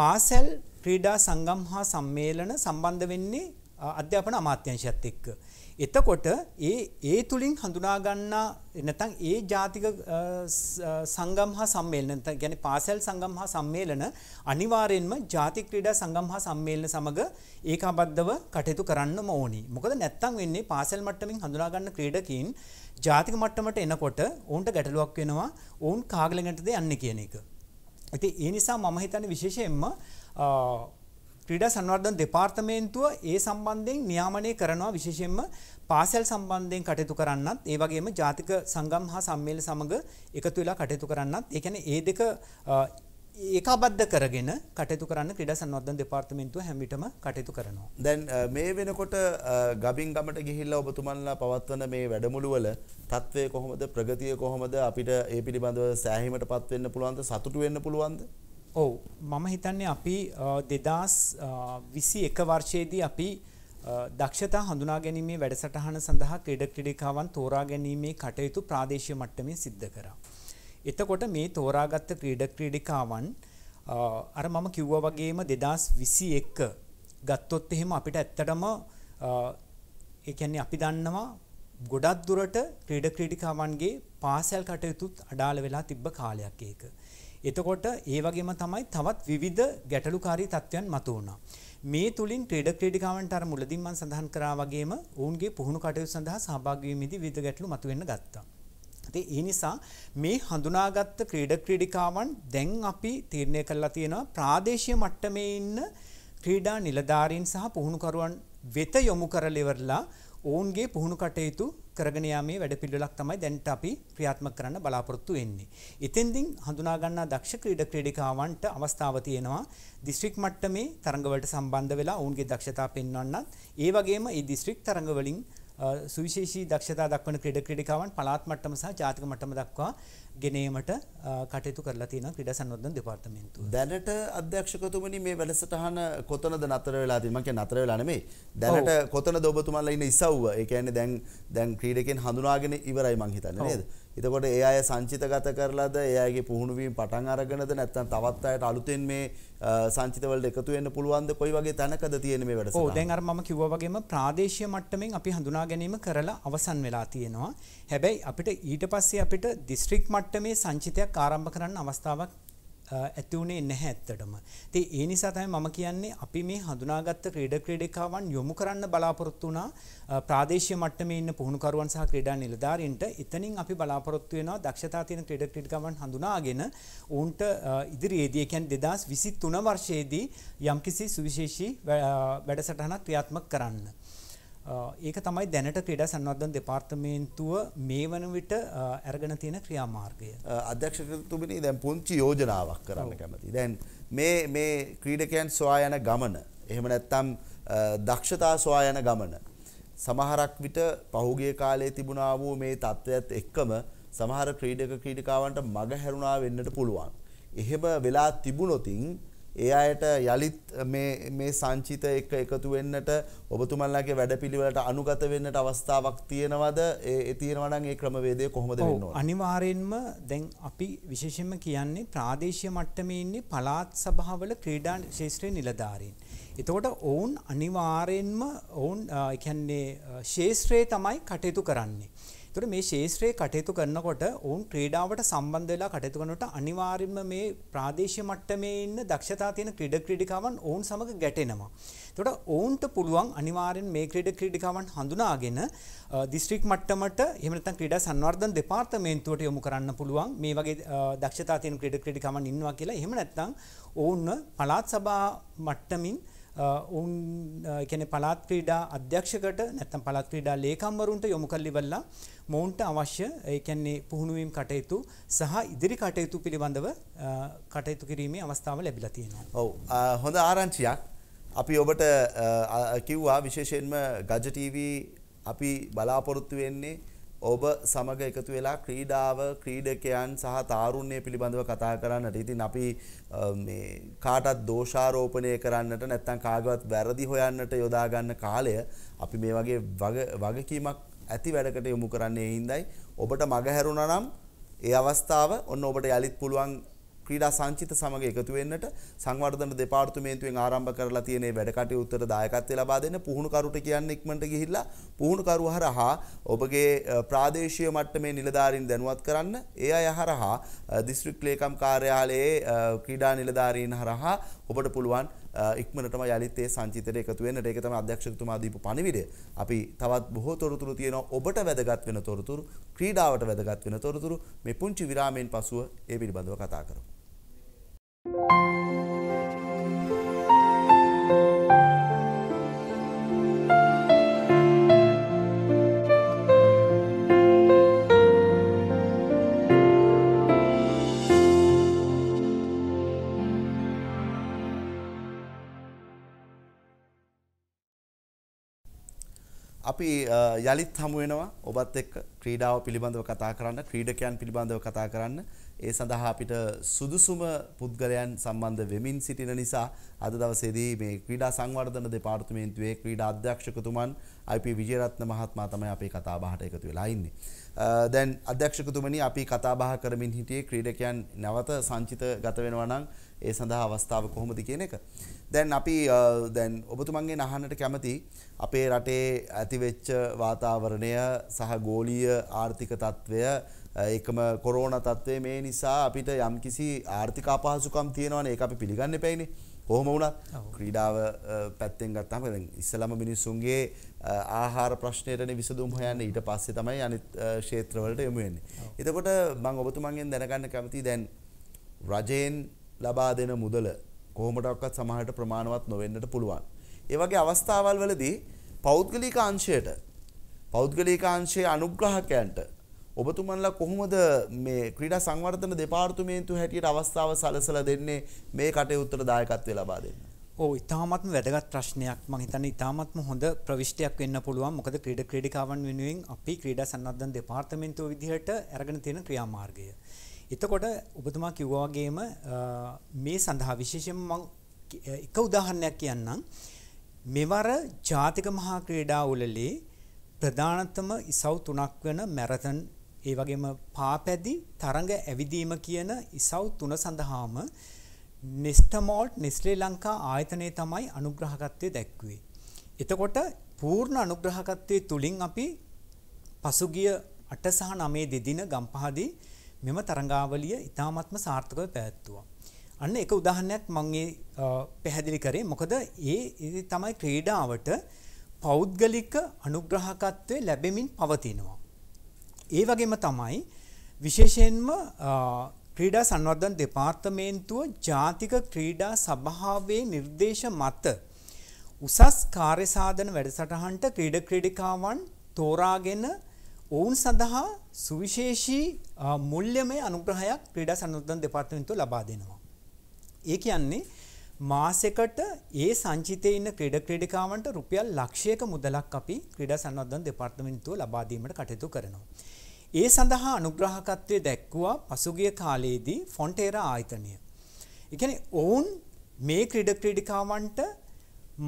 පාසල් ක්‍රීඩා සංගම් හා සම්මේලන සම්බන්ධ වෙන්නේ අධ්‍යාපන අමාත්‍යංශයත් එක්ක. එතකොට ඒ ඒ තුලින් හඳුනා ගන්නා නැත්නම් ඒ ජාතික සංගම් හා සම්මේලන කියන්නේ පාසල් සංගම් හා සම්මේලන අනිවාර්යයෙන්ම ජාතික ක්‍රීඩා සංගම් හා සම්මේලන සමග ඒකාබද්ධව කටයුතු කරන්නම ඕනි. මොකද නැත්නම් වෙන්නේ පාසල් මට්ටමින් හඳුනා ගන්න ක්‍රීඩකීන් ජාතික මට්ටමට එනකොට ඔවුන්ට ගැටලුවක් වෙනවා. ඔවුන් කාගලඟටද යන්නේ කියන එක. ඉතින් ඒ නිසා මම හිතන්නේ විශේෂයෙන්ම ක්‍රීඩා සංවර්ධන දෙපාර්තමේන්තුව ඒ සම්බන්ධයෙන් නියාමනය කරනවා විශේෂයෙන්ම පාසල් සම්බන්ධයෙන් කටයුතු කරන්නත් ඒ වගේම ජාතික සංගම් හා සම්මේලන සමග එකතු වෙලා කටයුතු කරන්නත් ඒ කියන්නේ ඒ දෙක ඒකාබද්ධ කරගෙන කටයුතු කරන්න ක්‍රීඩා සංවර්ධන දෙපාර්තමේන්තුව හැම විටම කටයුතු කරනවා. දැන් මේ වෙනකොට ගබින් ගමට ගිහිල්ලා ඔබතුමන්ලා පවත්වන මේ වැඩමුළුවල තත්ත්වය කොහොමද ප්‍රගතිය කොහොමද අපිට ඒ පිළිබඳව සෑහීමටපත් වෙන්න පුළුවන්ද සතුටු වෙන්න පුළුවන්ද? ඔව් මම හිතන්නේ අපි 2021 වර්ෂයේදී අපි දක්ෂතා හඳුනා ගැනීමේ වැඩසටහන සඳහා ක්‍රීඩක ක්‍රීඩිකාවන් තෝරා ගැනීමේ කටයුතු ප්‍රාදේශීය මට්ටමේ සිද්ධ කරා. එතකොට මේ තෝරාගත්ත ක්‍රීඩක ක්‍රීඩිකාවන් අර මම කිව්වා වගේම 2021 ගත්තොත් එහෙම අපිට ඇත්තටම ඒ කියන්නේ අපි දන්නවා ගොඩක් දුරට ක්‍රීඩක ක්‍රීඩිකාවන්ගේ පාසල් කටයුතුත් අඩාල වෙලා තිබ්බ කාලයක් ඒක. එතකොට ඒ වගේම තමයි තවත් විවිධ ගැටලුකාරී තත්ත්වයන් මතුවුණා. මේ තුලින් ට්‍රේඩර් ක්‍රීඩිකාවන්ට අර මුලදී මම සඳහන් කරා වගේම ඔවුන්ගේ පුහුණු කටයුතු සඳහා සහභාගී වීමේදී විවිධ ගැටලු මතුවෙන්න ගත්තා. ඉතින් ඒ නිසා මේ හඳුනාගත්ත ක්‍රීඩක ක්‍රීඩිකාවන් දැන් අපි තීරණය කරලා තියෙනවා ප්‍රාදේශීය මට්ටමේ ඉන්න ක්‍රීඩා නිලධාරීන් සහ පුහුණුකරුවන් වෙත යොමු කරලා ඉවරලා ඔවුන්ගේ පුහුණු කටයුතු කරගෙන යාමේ වැඩපිළිවෙලක් තමයි දැන්ට අපි ක්‍රියාත්මක කරන්න බලාපොරොත්තු වෙන්නේ. එතෙන්දින් හඳුනා ගන්නා දක්ෂ ක්‍රීඩා ක්‍රීඩිකාවන්ට අවස්ථාව තියෙනවා දිස්ත්‍රික් මට්ටමේ තරඟ වලට සම්බන්ධ වෙලා ඔවුන්ගේ දක්ෂතා පෙන්වන්නත් ඒ වගේම ඒ දිස්ත්‍රික් තරඟ වලින් සුවිශේෂී දක්ෂතා දක්වන ක්‍රඩ ක්‍රඩිකාවන් පලාත් මට්ටම සහ ජාතික මටම දක්වා ගෙනීමට කටයුතු කරලා තියෙනවා ක්‍රීඩා සංවර්ධන දෙපාර්තමේන්තුව. දැනට අධ්‍යක්ෂකතුමනි මේ වැඩසටහන කොතනද නතර වෙලා තියෙන්නේ? මම කියන්නේ නතර වෙලා නෙමෙයි. දැනට කොතනද ඔබතුමාලා ඉන්න ඉසව්ව? ඒ කියන්නේ දැන් දැන් ක්‍රීඩකයන් හඳුනාගෙන ඉවරයි මං හිතන්නේ නේද? එතකොට ඒ අය සංචිතගත කරලාද? ඒ අයගේ පුහුණුවීම් පටන් අරගෙනද නැත්නම් තවත් අයට අලුතෙන් මේ සංචිතවලට එකතු වෙන්න පුළුවන්ද කොයි වගේ තැනකද තියෙන මේ වැඩසටහන? ඔව් දැන් අර මම කිව්වා වගේම ප්‍රාදේශීය මට්ටමින් අපි හඳුනා ගැනීම කරලා අවසන් වෙලා තියෙනවා. හැබැයි අපිට ඊට පස්සේ අපිට දිස්ත්‍රික් මට්ටමේ සංචිතයක් ආරම්භ කරන්න අවස්ථාවක් ඇති වුණේ නැහැ ඇත්තටම. ඉතින් ඒ නිසා තමයි මම කියන්නේ අපි මේ හඳුනාගත්ත ක්‍රීඩා ක්‍රීඩිකාවන් යොමු කරන්න බලාපොරොත්තු වුණා ප්‍රාදේශීය මට්ටමේ ඉන්න පුහුණුකරුවන් සහ ක්‍රීඩා නිලධාරීන්ට. එතනින් අපි බලාපොරොත්තු වෙනවා දක්ෂතා තියෙන ක්‍රීඩා ක්‍රීඩිකාවන් හඳුනාගෙන ඔවුන්ට ඉදිරියේදී කියන්නේ 2023 වර්ෂයේදී යම්කිසි සුවිශේෂී වැඩසටහනක් ක්‍රියාත්මක කරන්න. ඒක තමයි දැනට ක්‍රඩා සන්නවදන් දෙපාර්තමේන්තුව මේ වන විට ඇරගෙන තියෙන ක්‍රියාමාර්ගය අධ්‍යක්ෂකතුමනි දැන් පුංචි යෝජනාවක් කරන්න කැමති දැන් මේ මේ ක්‍රීඩකයන් ස්වා යන ගමන එහෙම නැත්තම් දක්ෂතා ස්වා යන ගමන සමහරක් විට පහුගේ කාලේ තිබුණා වූ මේ තත්ත්වයත් එක්කම සමහර ක්‍රීඩක ක්‍රීඩිකාවන්ට මග හැරුණා වෙන්නට පුළුවන් එහෙම වෙලා තිබුණොතින් ඒ අයට යළිත් මේ සංචිත එක්ක එකතු වෙන්නට ඔබතුමල්ලාගේ වැඩපිළිවෙලට අනුගත වෙන්නට අවස්ථාවක් තියෙනවද ඒ තියෙනවා නම් ඒ ක්‍රමවේදය කොහොමද වෙන්නේ අනිවාර්යෙන්ම දැන් අපි විශේෂයෙන්ම කියන්නේ ප්‍රාදේශීය මට්ටමේ ඉන්නේ පළාත් සභාවල ක්‍රීඩා ශාස්ත්‍රයේ නිලධාරීන්. එතකොට ඔවුන් අනිවාර්යෙන්ම ඔවුන් කියන්නේ ශාස්ත්‍රයේ තමයි කටයුතු කරන්නේ. ඒතර මේ ශේෂ්ත්‍රයේ කටයුතු කරනකොට ඔවුන් ක්‍රීඩාවට සම්බන්ධ වෙලා කටයුතු කරනකොට අනිවාර්යයෙන්ම මේ ප්‍රාදේශීය මට්ටමේ ඉන්න දක්ෂතා තියෙන ක්‍රීඩ ක්‍රීඩිකාවන් ඔවුන් සමග ගැටෙනවා. එතකොට ඔවුන්ට පුළුවන් අනිවාර්යෙන් මේ ක්‍රීඩ ක්‍රීඩිකාවන් හඳුනාගෙන දිස්ත්‍රික් මට්ටමට එහෙම නැත්නම් ක්‍රීඩා සංවර්ධන දෙපාර්තමේන්තුවට යොමු කරන්න පුළුවන් මේ වගේ දක්ෂතා තියෙන ක්‍රීඩ ක්‍රීඩිකාවන් ඉන්නවා කියලා. එහෙම නැත්නම් ඔවුන්ව පළාත් සභා මට්ටමින් ඔවුන් කියන්නේ පළාත් ක්‍රීඩා අධ්‍යක්ෂකට නැත්නම් පළාත් ක්‍රීඩා ලේකම්වරුන්ට යොමු කරලිවලා මොවුන්ට අවශ්‍ය ඒ කියන්නේ පුහුණුවීම් කටයුතු සහ ඉදිරි කටයුතු පිළිබඳව කටයුතු කිරීමේ අවස්ථාව ලැබිලා තියෙනවා. ඔව් හොඳ ආරංචියක්. අපි ඔබට කිව්වා විශේෂයෙන්ම ගජ TV අපි බලාපොරොත්තු වෙන්නේ ඔබ සමග එකතු වෙලා ක්‍රීඩාව ක්‍රීඩකයන් සහ තාරුණ්‍යය පිළිබඳව කතා කරන්නට ඉතින් අපි කාටත් දෝෂාරෝපණය කරන්නට නැත්තං කාගවත් වැරදි හොයන්නට යොදාගන්න කාලය අපි මේ වගේ වගකීමක් ඇති වැඩකට යොමු කරන්නේ හිඳයි ඔබට මග හැරුණා නම් ඒ අවස්ථාව ඔන්න ඔබට යලිත් පුළුවන් ක්‍රීඩා සංචිත සමග එකතු වෙන්නට සංවර්ධන දෙපාර්තමේන්තුවෙන් ආරම්භ කරලා තියෙන මේ වැඩ කටයුත්තට දායකත්වය ලබා දෙන්න පුහුණු කරුට කියන්නේ ඉක්මනට ගිහිල්ලා පුහුණු කරු හරහා ඔබගේ ප්‍රාදේශීය මට්ටමේ නිලධාරීන් දැනුවත් කරන්න ඒ අය හරහා දිස්ත්‍රික් ලේකම් කාර්යාලයේ ක්‍රීඩා නිලධාරීන් හරහා ඔබට පුළුවන් ඉක්මනටම යළිත් ඒ සංචිතයට එකතු වෙන්නට ඒක තමයි අධ්‍යක්ෂකතුමා දීපු පණිවිඩය. අපි තවත් බොහෝ තොරතුරු තියෙනවා ඔබට වැදගත් වෙන තොරතුරු, ක්‍රීඩාවට වැදගත් වෙන තොරතුරු මේ පුංචි විරාමයෙන් පසුව ඒ පිළිබඳව කතා කරමු. අපි යළිත් හමු වෙනවා ඔබත් එක්ක ක්‍රීඩාව පිළිබඳව කතා කරන්න ක්‍රීඩකයන් පිළිබඳව කතා කරන්න ඒ සඳහා අපිට සුදුසුම පුද්ගලයන් සම්බන්ධ වෙමින් සිටින නිසා අද දවසේදී මේ ක්‍රීඩා සංවර්ධන දෙපාර්තමේන්තුවේ ක්‍රීඩා අධ්‍යක්ෂකතුමන් IP විජේරත්න මහත්මයා තමයි අපේ කතාබහට එකතු වෙලා ඉන්නේ. දැන් අධ්‍යක්ෂකතුමනි අපි කතාබහ කරමින් හිටියේ ක්‍රීඩකයන් නැවත සංචිත ගත වෙනවා නම් ඒ සඳහා අවස්ථාව කොහොමද කියන එක. දැන් අපි දැන් ඔබතුමන්ගේ නහන්නට කැමති අපේ රටේ ඇතිවෙච්ච වාතාවරණය සහ ගෝලීය ආර්ථික තත්ත්වය ඒකම කොරෝණ තත්ත්වය මේ නිසා අපිට යම්කිසි ආර්ථික අපහසුකම් තියෙනවනේ ඒක අපි පිළිගන්න එපයිනේ. කොහොම වුණත් ක්‍රීඩාව පැත්තෙන් ගත්තාම දැන් ඉස්සලම මිනිස්සුන්ගේ ආහාර ප්‍රශ්නයටනේ විසඳුම් හොයන්නේ ඊට පස්සේ තමයි අනිත් ක්ෂේත්‍රවලට යොමු වෙන්නේ. එතකොට මම ඔබතුමන්ගෙන් දැනගන්න කැමතියි දැන් රජයෙන් ලබා දෙන මුදල කොහොමඩක්වත් සමහට ප්‍රමාණවත් නොවෙන්නට පුළුවන්. ඒවගේ අවස්ථාවල් වලදී පෞද්ගලික අංශයට පෞද්ගලික අංශයේ අනුග්‍රහකයන්ට ඔබතුමන්ලා කොහොමද මේ ක්‍රීඩා සංවර්ධන දෙපාර්තමේන්තු හැටියට අවස්ථාව සලසලා දෙන්නේ මේ කටයුත්තට දායකත්වය ලබා දෙන්න. ඕ ඉතාමත්ම වැදගත් ප්‍රශ්නයක් මං හිතන්නේ ඉතාමත්ම හොඳ ප්‍රවිෂ්ටයක් වෙන්න පුළුවන් මොකද ක්‍රීඩා ක්‍රීඩිකාවන් වෙනුවෙන් අපි ක්‍රීඩා සන්නද්ධන් දෙපාර්තමේන්තුව විදිහට අරගෙන තියෙන ක්‍රියාමාර්ගය. එතකොට ඔබතුමා කිව්වා වගේම මේ සඳහා විශේෂයෙන්ම මම එක උදාහරණයක් කියන්නම්. මෙවර ජාතික මහා ක්‍රීඩා උළෙලේ ප්‍රධානතම ඉසව් තුනක් වෙන මැරතන් ඒ වගේම පාපැදි තරඟ ඇවිදීම කියන ඉසව් තුන සඳහාම නෙස්ටමෝල්ට් නෙස්ලේ ලංකා ආයතනය තමයි අනුග්‍රහකත්වය දැක්වේ. එතකොට පූර්ණ අනුග්‍රහකත්වය තුළින් අපි පසුගිය අට සහ නමේ දෙදින ගම්පහදී මෙම තරංගාවලිය ඉතාමත්ම සාර්ථකව පැවැත්තුවා. අන්න එක උදාහරණයක් මම ඒ පැහැදිලි කරේ. මොකද ඒ තමයි ක්‍රීඩාවට පෞද්ගලික අනුග්‍රහකත්වය ලැබෙමින් පවතිනවා. ඒ වගේම තමයි විශේෂයෙන්ම ක්‍රීඩා සංවර්ධන දෙපාර්තමේන්තුව ජාතික ක්‍රීඩා සභාවේ නිර්දේශ මත උසස් කාර්යසාධන වැඩසටහනට ක්‍රීඩ ක්‍රීඩිකාවන් තෝරාගෙන ඔවුන් සඳහා සුවිශේෂී මුල්‍යමය අනුග්‍රහයක් ක්‍රීඩා සංවර්ධන දෙපාර්තමේන්තුව ලබා දෙනවා. ඒ කියන්නේ මාසෙකට ඒ සංචිතයේ ඉන්න ක්‍රීඩ ක්‍රීඩිකාවන්ට රුපියල් ලක්ෂයක මුදලක් අපි ක්‍රීඩා සංවර්ධන දෙපාර්තමේන්තුව ලබා දීමට කටයුතු කරනවා. ඒ සඳහා අනුග්‍රහකත්වයේ දැක්වුවා පසුගිය කාලයේදී ෆොන්ටේරා ආයතනය. ඒ කියන්නේ ඔවුන් මේ ක්‍රීඩ ක්‍රීඩිකාවන්ට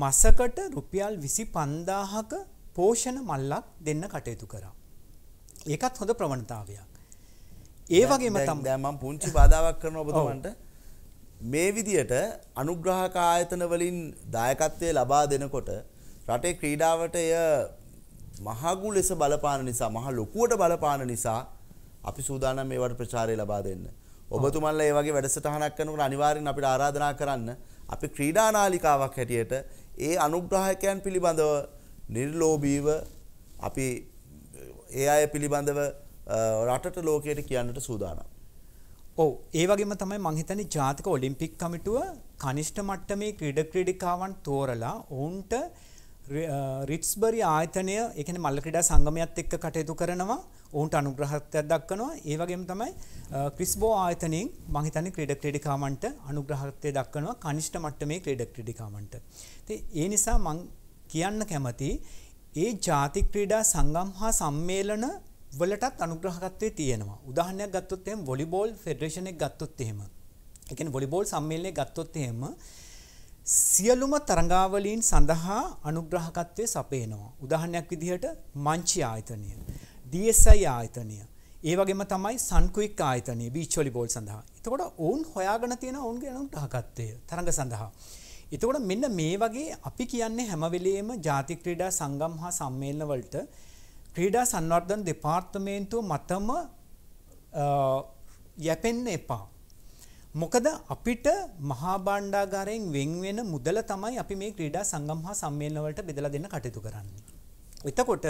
මසකට රුපියල් 25000ක පෝෂණ මල්ලක් දෙන්න කටයුතු කරා. ඒකත් හොඳ ප්‍රවණතාවයක්. ඒ වගේම තම දැමම් පුංචි බාධාවක් කරන ඔබතුමන්ට මේ විදියට අනුග්‍රහක ආයතන වලින් දායකත්වය ලබා දෙනකොට රටේ ක්‍රීඩාවට එය මහගු ලෙස බලපාන නිසා මහ ලොකුවට බලපාන නිසා අපි සූදානම් මේවට ප්‍රචාරය ලබා දෙන්න. ඔබතුමන්ලා ඒ වගේ වැඩසටහනක් කරනකොට අනිවාර්යෙන් අපිට ආරාධනා කරන්න අපි ක්‍රීඩා නාලිකාවක් හැටියට ඒ අනුග්‍රහකයන් පිළිබඳව නිර්ලෝභීව අපි ඒ අය පිළිබඳව රටට ලෝකයට කියන්නට සූදානම්. ඔව් ඒ වගේම තමයි මං හිතන්නේ ජාතික ඔලිම්පික් කමිටුව කනිෂ්ඨ මට්ටමේ ක්‍රීඩා ක්‍රීඩිකාවන් තෝරලා ඔවුන්ට රිට්ස්බරි ආයතනය ඒ කියන්නේ මල්ල ක්‍රීඩා සංගමයත් එක්ක කටයුතු කරනවා ඔවුන්ට අනුග්‍රහත්වයක් දක්වනවා ඒ වගේම තමයි ක්‍රිස්බෝ ආයතනයෙන් මං හිතන්නේ ක්‍රීඩා ක්‍රීඩිකාවන්ට අනුග්‍රහත්වය දක්වනවා කනිෂ්ඨ මට්ටමේ ක්‍රීඩා ක්‍රීඩිකාවන්ට. ඉතින් ඒ නිසා මං කියන්න කැමති ඒ ජාති ක්‍රීඩා සංගම් හා සම්මේලන වලටත් අනුග්‍රහකත්වය තියෙනවා. උදාහරණයක් ගත්තොත් එහෙම වොලිබෝල් ෆෙඩරේෂන් එක ගත්තොත් එහෙම. ඒ කියන්නේ වොලිබෝල් සම්මේලනය ගත්තොත් එහෙම සියලුම තරඟාවලීන් සඳහා අනුග්‍රහකත්වය සපයනවා. උදාහරණයක් විදිහට මංචි ආයතනය, DSI ආයතනය, ඒ වගේම තමයි සන්කුයික් ආයතනය බීච් වොලිබෝල් සඳහා. එතකොට ඔවුන් හොයාගෙන තියෙන ඔවුන්ගේ අනුග්‍රහකත්වය තරඟ සඳහා. එතකොට මෙන්න මේ වගේ අපි කියන්නේ හැම වෙලෙම ජාතික ක්‍රීඩා සංගම් හා සම්මේලන වලට ක්‍රීඩා සංවර්ධන දෙපාර්තමේන්තුව මතම යැපෙන්න එපා. මොකද අපිට මහා භාණ්ඩාගාරයෙන් වෙන් වෙන මුදල තමයි අපි මේ ක්‍රීඩා සංගම් හා සම්මේලන වලට බෙදලා දෙන්න කටයුතු කරන්නේ. එතකොට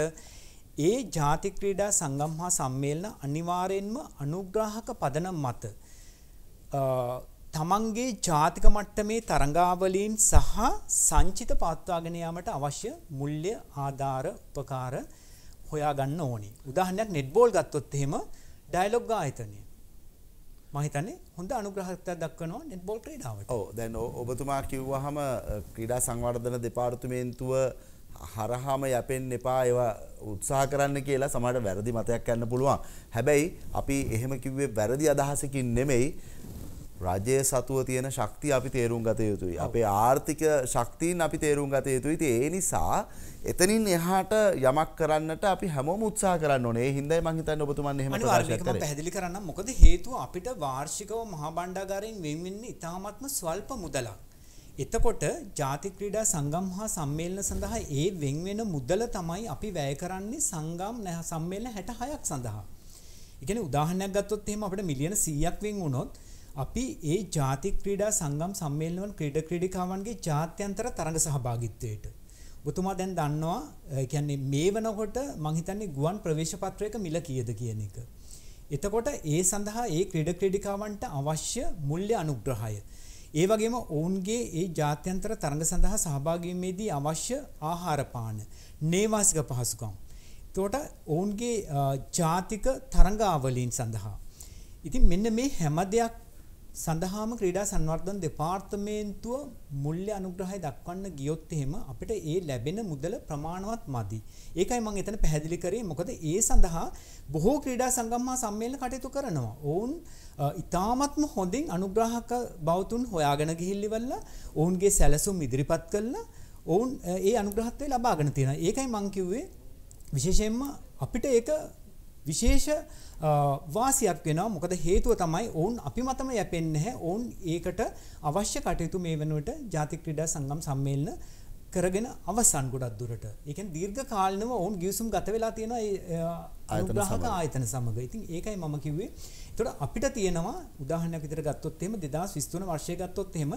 ඒ ජාතික ක්‍රීඩා සංගම් හා සම්මේලන අනිවාර්යෙන්ම අනුග්‍රාහක පදනම් මත තමන්ගේ ජාතික මට්ටමේ තරඟාවලීන් සහ සංචිත පවත්වාගෙන යාමට අවශ්‍ය මුල්‍ය ආධාර උපකාර හොයාගන්න ඕනි. උදාහරණයක් netball ගත්තොත් එහෙම dialog ආයතනය. මම හිතන්නේ හොඳ අනුග්‍රහයක් දක්වනවා netball ක්‍රීඩාවට. ඔව් දැන් ඔබතුමා කිව්වහම ක්‍රීඩා සංවර්ධන දෙපාර්තමේන්තුව හරහාම යැපෙන් එපා ඒවා උත්සාහ කරන්න කියලා සමහර වැරදි මතයක් ගන්න පුළුවන්. හැබැයි අපි එහෙම කිව්වේ වැරදි අදහසකින් නෙමෙයි. රජය සතුව තියෙන ශක්ති අපි තේරුම් ගත යුතුයි. අපේ ආර්ථික ශක්තින් අපි තේරුම් ගත යුතුයි. ඉතින් ඒ නිසා එතනින් එහාට යමක් කරන්නට අපි හැමෝම උත්සාහ කරන්න ඕනේ. ඒ හින්දායි මම හිතන්නේ ඔබතුමන් එහෙම ප්‍රකාශයක් කරේ. පැහැදිලි කරන්න මොකද හේතුව අපිට වාර්ෂිකව මහා භණ්ඩාගාරයෙන් වෙන් වෙන්නේ ඉතාමත්ම ස්වල්ප මුදලක්. එතකොට ජාති ක්‍රීඩා සංගම් හා සම්මේලන සඳහා ඒ වෙන් වෙන මුදල තමයි අපි වැය කරන්නේ සංගම් සම්මේලන 66ක් සඳහා. ඒ කියන්නේ උදාහරණයක් ගත්තොත් එහෙම අපිට මිලියන 100ක් වෙන් වුණොත් අපි ඒ ජාති ක්‍රීඩා සංගම් සම්මේලනවල ක්‍රීඩ ක්‍රීඩිකාවන්ගේ ජාත්‍යන්තර තරඟ සහභාගීත්වයට ඔබතුමා දැන් දන්නවා ඒ කියන්නේ මේ වෙනකොට මං හිතන්නේ ගුවන් ප්‍රවේශ පත්‍රයක මිල කීයද කියන එක. එතකොට ඒ සඳහා ඒ ක්‍රීඩ ක්‍රීඩිකාවන්ට අවශ්‍ය මුල්‍ය අනුග්‍රහය. ඒ වගේම ඔවුන්ගේ ඒ ජාත්‍යන්තර තරඟ සඳහා සහභාගී වීමේදී අවශ්‍ය ආහාර පාන, නේවාසික පහසුකම්. එතකොට ඔවුන්ගේ ජාතික තරඟාවලීන් සඳහා ඉතින් මෙන්න මේ හැම දෙයක් සඳහාම ක්‍රීඩා සංවර්ධන දෙපාර්තමේන්තුව මුල්්‍ය අනුග්‍රහය දක්වන්න ගියොත් එහෙම අපිට ඒ ලැබෙන මුදල ප්‍රමාණවත් මදි. ඒකයි මම එතන පැහැදිලි කරේ. මොකද ඒ සඳහා බොහෝ ක්‍රීඩා සංගම් හා සම්මේලන කටයුතු කරනවා. ඔවුන් ඉතාමත්ම හොඳින් අනුග්‍රාහක බවතුන් හොයාගෙන ගිහිල්ලිවල ඔවුන්ගේ සැලසුම් ඉදිරිපත් කළා. ඔවුන් ඒ අනුග්‍රහත්වය ලබාගෙන තියෙනවා. ඒකයි මම කිව්වේ විශේෂයෙන්ම අපිට ඒක විශේෂ වාසියක් වෙනවා මොකද හේතුව තමයි ඔවුන් අපි මතම යැපෙන්නේ නැහැ ඔවුන් ඒකට අවශ්‍ය කටයුතු මේ වෙනුවට ජාතික ක්‍රීඩා සංගම් සම්මේලන කරගෙන අවසන් ගොඩක් දුරට. ඒ කියන්නේ දීර්ඝ කාලිනව ඔවුන් ගිවිසුම් ගත වෙලා තියෙන ඒ අනුග්‍රහක ආයතන සමග. ඉතින් ඒකයි මම කිව්වේ. ඒතකොට අපිට තියෙනවා උදාහරණයක් විදිහට ගත්තොත් එහෙම 2023 වර්ෂය ගත්තොත් එහෙම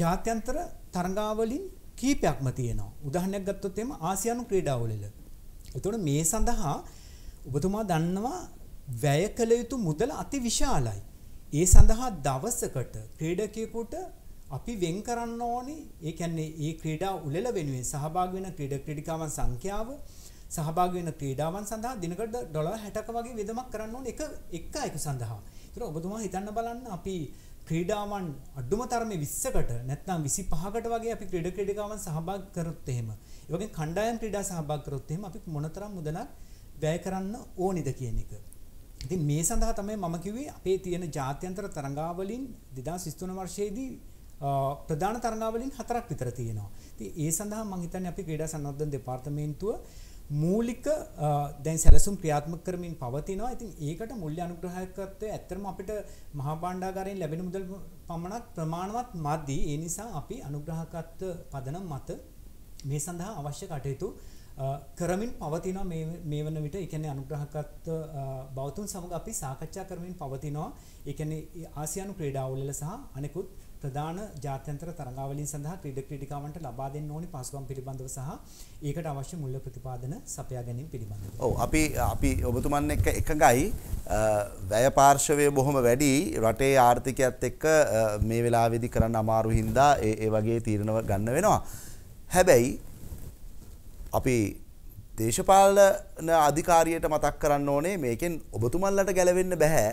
ජාත්‍යන්තර තරඟාවලින් කීපයක්ම තියෙනවා. උදාහරණයක් ගත්තොත් එහෙම ආසියානු ක්‍රීඩාවලින්. ඒතකොට මේ සඳහා ඔබතුමා දන්නවා වැය කළ යුතු මුදල අතිවිශාලයි. ඒ සඳහා දවසකට ක්‍රීඩකයෙකුට අපි වෙන් කරන්න ඕනේ ඒ කියන්නේ ඒ ක්‍රීඩා උළෙල වෙනුවෙන් සහභාගී වෙන ක්‍රීඩක ක්‍රීඩිකාවන් සංඛ්‍යාව සහභාගී වෙන ක්‍රීඩාවන් සඳහා දිනකට ඩොලර් 60ක වගේ වියදමක් කරන්න ඕනේ එක එක අයක සඳහා. ඒතර ඔබතුමා හිතන්න බලන්න අපි ක්‍රීඩාවන් අඩුම තරමේ 20කට නැත්නම් 25කට වගේ අපි ක්‍රීඩ ක්‍රීඩිකාවන් සහභාගී කරොත් එහෙම. ඒ වගේ කණ්ඩායම් ක්‍රීඩා සහභාගී කරොත් එහෙම අපි මොනතරම් මුදලක් වැය කරන්න ඕනිද කියන එක. ඉතින් මේ සඳහා තමයි මම කිව්වේ අපේ තියෙන ජාත්‍යන්තර තරඟාවලින් 2023 වර්ෂයේදී ප්‍රධාන තරඟාවලින් හතරක් විතර තියෙනවා. ඉතින් ඒ සඳහා මම හිතන්නේ අපි ක්‍රීඩා සංවර්ධන දෙපාර්තමේන්තුව මූලික දැන් සැලසුම් ක්‍රියාත්මක කරමින් පවතිනවා. ඉතින් ඒකට මුල්‍ය අනුග්‍රහකත්වය ඇත්තටම අපිට මහා භාණ්ඩාගාරයෙන් ලැබෙන මුදල් පමණක් ප්‍රමාණවත් මදි. ඒ නිසා අපි අනුග්‍රහකත්ව පදනම් මත මේ සඳහා අවශ්‍ය කටයුතු කරමින් පවතින මේ වන විට එකන්නේ අනුග්‍රහකත්ව බෞතුන් සමඟ අපි සාකච්ඡා කරමින් පවතිනවා එකන ආසියනු ක්‍රඩාවුල්ල සහ අනෙකුත් ප්‍රධාන ජාත්‍යන්තර තරගාවලින් සඳහා ක්‍රීඩ ක්‍රීඩිකාවන්ට ලබා දෙන්න ඕනි පහසුකම් පිළිබඳව සහ ඒකට අවශ්‍ය මුල්‍ය ප්‍රතිපාදන සපයා ගැනීම පිළිබඳව. ඔව් අපි අපි ඔබතුමන් එක්ක එකඟයි වැය පාර්ශවය බොහොම වැඩි රටේ ආර්ථිකයත් එක්ක මේ වෙලාවේදී කරන්න අමාරු හින්දා ඒ වගේ තීරණ ගන්න වෙනවා. හැබැයි අපි දේශපාලන අධිකාරියට මතක් කරන්න ඕනේ මේකෙන් ඔබතුමල්ලට ගැලවෙන්න බැහැ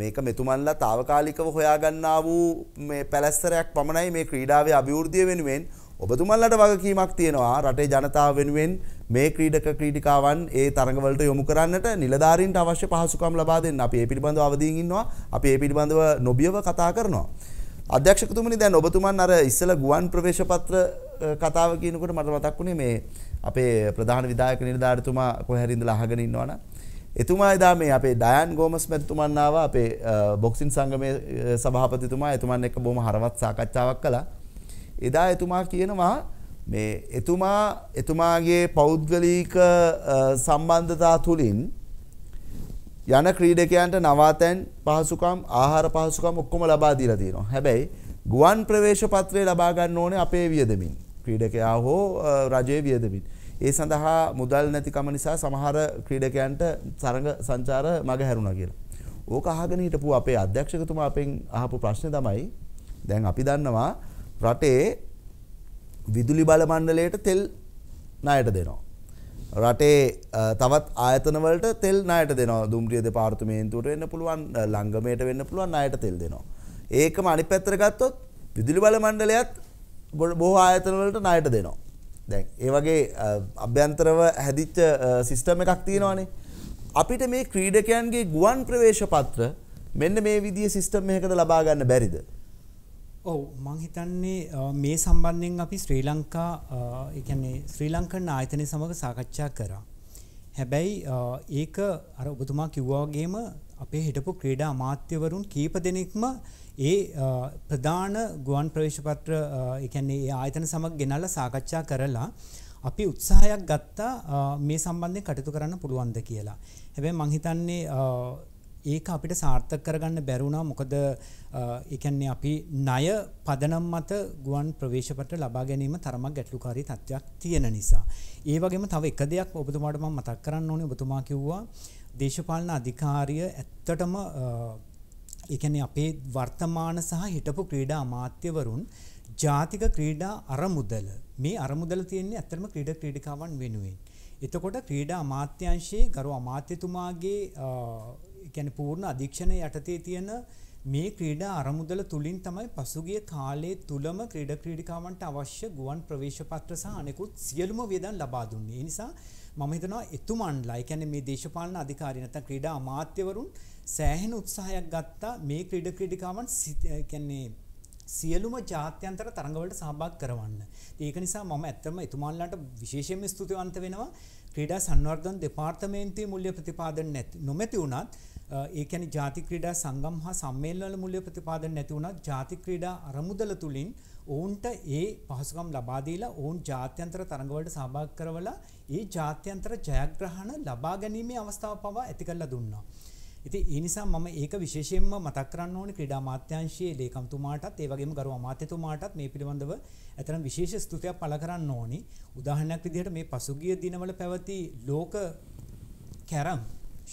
මේක මෙතුමන්ලා తాවකාලිකව හොයාගන්නා වූ මේ පැලැස්තරයක් පමණයි මේ ක්‍රීඩාවේ අභිවෘද්ධිය වෙනුවෙන් ඔබතුමන්ලට වගකීමක් තියෙනවා රටේ ජනතාව වෙනුවෙන් මේ ක්‍රීඩක ක්‍රීඩිකාවන් ඒ තරඟවලට යොමු කරන්නට නිලධාරීන්ට අවශ්‍ය පහසුකම් ලබා දෙන්න. අපි ඒ පිළිබඳව අවදීන් ඉන්නවා. අපි ඒ පිළිබඳව නොබියව කතා කරනවා. අධ්‍යක්ෂකතුමනි දැන් ඔබතුමන් අර ඉස්සෙල්ලා ගුවන් ප්‍රවේශ පත්‍ර කතාව කියනකොට මට මතක් වුණේ මේ අපේ ප්‍රධාන විධායක නිර්ධාරතුමා කොහැරින්දලා අහගෙන ඉන්නවනම් එතුමා එදා මේ අපේ ඩයන් ගෝමස් මැතිතුමන් ආවා අපේ බොක්සින් සංගමයේ සභාපතිතුමා එතුමන් එක්ක බොහොම හරවත් සාකච්ඡාවක් කළා. එදා එතුමා කියනවා මේ එතුමා එතුමාගේ පෞද්ගලික සම්බන්ධතා තුලින් යන ක්‍රීඩකයන්ට නවාතැන් පහසුකම් ආහාර පහසුකම් ඔක්කොම ලබා දීලා තියෙනවා. හැබැයි ගුවන් ප්‍රවේශපත්‍රය ලබා ගන්න ඕනේ අපේ වියදමින්. ක්‍රීඩකයා හෝ රජය වියදමින්. ඒ සඳහා මුදල් නැතිකම නිසා සමහර ක්‍රීඩකයන්ට සරඟ සංචාර මග හැරුණ කියලා. ඕක අහගෙන හිටපු අපේ අධ්‍යක්ෂකතුමා අපෙන් අහපු ප්‍රශ්න තමයි දැන් අපි දන්නවා රටේ විදුලි බල මණ්ඩලයට තෙල් ණයට දෙනවා. රටේ තවත් ආයතනවලට තෙල් ණයට දෙනවා. දුම්රිය දෙපාර්තමේන්තුවට වෙන්න පුළුවන්, ලංගමයට වෙන්න පුළුවන් ණයට තෙල් දෙනවා. ඒකම අනිත් පැත්තට ගත්තොත් විදුලි බල මණ්ඩලයත් බොහෝ ආයතනවලට ණයට දෙනවා. දැන් ඒ වගේ අභ්‍යන්තරව හැදිච්ච සිස්ටම් එකක් තියෙනවානේ. අපිට මේ ක්‍රීඩකයන්ගේ ගුවන් ප්‍රවේශ පත්‍ර මෙන්න මේ විදිය සිස්ටම් එකකද ලබා ගන්න බැරිද? ඔව් මං හිතන්නේ මේ සම්බන්ධයෙන් අපි ශ්‍රී ලංකා ඒ කියන්නේ ශ්‍රී ලංකන් ආයතනය සමග සාකච්ඡා කරා. හැබැයි ඒක අර ඔබතුමා කිව්වා වගේම අපේ හිටපු ක්‍රීඩා අමාත්‍යවරුන් කීප දෙනෙක්ම ඒ ප්‍රධාන ගුවන් ප්‍රවේශපත්‍ර එකන්නේ ආයතන සමක් ගෙනල්ල සාකච්ඡා කරලා අපි උත්සාහයක් ගත්තා මේ සම්බන්ධය කටයුතු කරන්න පුළුවන්ද කියලා. හැබැයි මං හිතන්නේ ඒක අපිට සාර්ථක කරගන්න බැරුණා මොකද එකන්නේ අපි ණය පදනම් මත ගුවන් ප්‍රවේශපත්‍ර ලබා ගැනීම තරමක් ගැටලුකාරී තත්ත්වයක් තියෙන නිසා. ඒ වගේම තව එක දෙයක් ඔබතුමාට මම මතක් කරන්න ඕනේ ඔබතුමා කිව්වා දේශපාලන අධිකාරිය ඇත්තටම එකන අපේ වර්තමාන සහ හිටපු ක්‍රීඩා අමාත්‍යවරුන් ජාතික ක්‍රීඩා අරමුදල මේ අරමුදල තියන්නේ ඇත්තරම ක්‍රීඩ ක්‍රීඩිකාවන් වෙනුවෙන්. එතකොට ක්‍රීඩා අමාත්‍යංශයේ ගරු අමාත්‍යතුමාගේ ගැන පූර්ණ අධීක්ෂණ යටතේ තියෙන මේ ක්‍රීඩා අරමුදල තුලින් තමයි පසුගිය කාලයේ තුලම ක්‍රීඩ ක්‍රීඩිකාවන්ට අවශ්‍ය ගුවන් ප්‍රවේශ පත්‍ර සහ අනෙකුත් සියලුම වියදම් ලබා දුන්නේ. ඒ නිසා මම හිතනවා එතුමන්ලා, ඒ කියන්නේ මේ දේශපාලන අධිකාරී නැත්නම් ක්‍රීඩා අමාත්‍යවරුන් සෑහෙන උත්සාහයක් ගත්තා මේ ක්‍රීඩ ක්‍රීඩිකාවන් කියන්නේ සියලුම ජාත්‍යන්තර තරඟවලට සහභාගී කරවන්න. ඒක නිසා මම ඇත්තම එතුමාලට විශේෂයෙන්ම ස්තුතිවන්ත වෙනවා. ක්‍රීඩා සංවර්ධන දෙපාර්තමේන්තුවේ මුල්‍ය ප්‍රතිපාදන නැති නොමැති වුණත් ඒ කියන්නේ ජාති ක්‍රීඩා සංගම් හා සම්මේලන වල මුල්‍ය ප්‍රතිපාදන නැති වුණත් ජාති ක්‍රීඩා අරමුදල තුලින් ඔවුන්ට ඒ පහසුකම් ලබා දීලා ඔවුන් ජාත්‍යන්තර තරඟවලට සහභාගී කරවලා ඒ ජාත්‍යන්තර ජයග්‍රහණ ලබා ගැනීමේ අවස්ථාව පවා ඇති කරලා දුන්නා. ඉති ඒනිසා මම ඒක විශේෂයෙන්ම මතක් කරන්න ඕන ක්‍රඩා මාත්‍යංශයේ ලේකම්තුමාටත් ඒවගේම ගරු අමාත්‍යතුමාටත් මේ පිළිබඳව ඇතරම් විශේෂ ස්තුතියක් පල කරන්න ඕනි උදාහනයක් විදිහට මේ පසුගිය දිනවල පැවති ලෝක කැරම්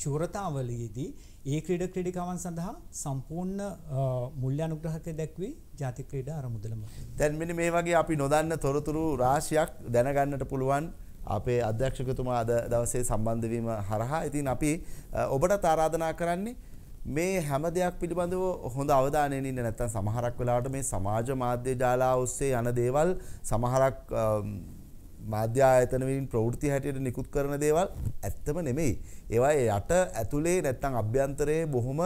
ශූරතාවලයේදී ඒ ක්‍රඩ ක්‍රඩිකාවන් සඳහා සම්පූර්ණ මුල්්‍ය අනුග්‍රහක දැක්වී ජාති ක්‍රඩ අරමුදලම දැන්මිනි මේ වගේ අපි නොදන්න තොරතුරු රාශයක් දැනගන්නට පුළුවන් අපේ අධ්‍යක්ෂකතුමා අද දවසේ සම්බන්ධ වීම හරහා ඉතින් අපි ඔබට ආරාධනා කරන්නේ මේ හැම දෙයක් පිළිබඳව හොඳ අවධානයෙන් ඉන්න නැත්නම් සමහරක් වෙලාවට මේ සමාජ මාධ්‍ය ජාලා ඔස්සේ යන දේවල් සමහරක් මාධ්‍ය ආයතන වලින් ප්‍රවෘත්ති හැටියට නිකුත් කරන දේවල් ඇත්තම නෙමෙයි. ඒවා යට ඇතුලේ නැත්නම් අභ්‍යන්තරයේ බොහොම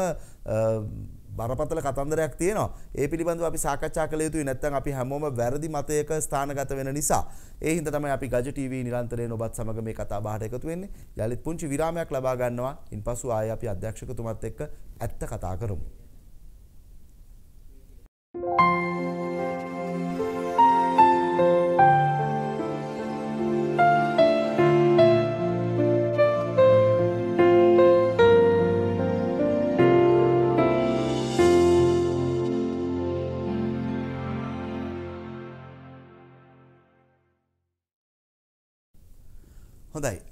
බරපතල කතන්දරයක් තියෙනවා. ඒ පිළිබඳව අපි සාකච්ඡා කළ යුතුයි. නැත්නම් අපි හැමෝම වැරදි මතයක ස්ථානගත වෙන නිසා. ඒ හින්දා තමයි අපි ගජ ටීවී නිරන්තරයෙන් ඔබත් සමග මේ කතා බහට එකතු වෙන්නේ. යලිත් පුංචි විරාමයක් ලබා ගන්නවා. ඉන්පසු ආයේ අපි අධ්‍යක්ෂකතුමත් එක්ක ඇත්ත කතා කරමු. Thank you.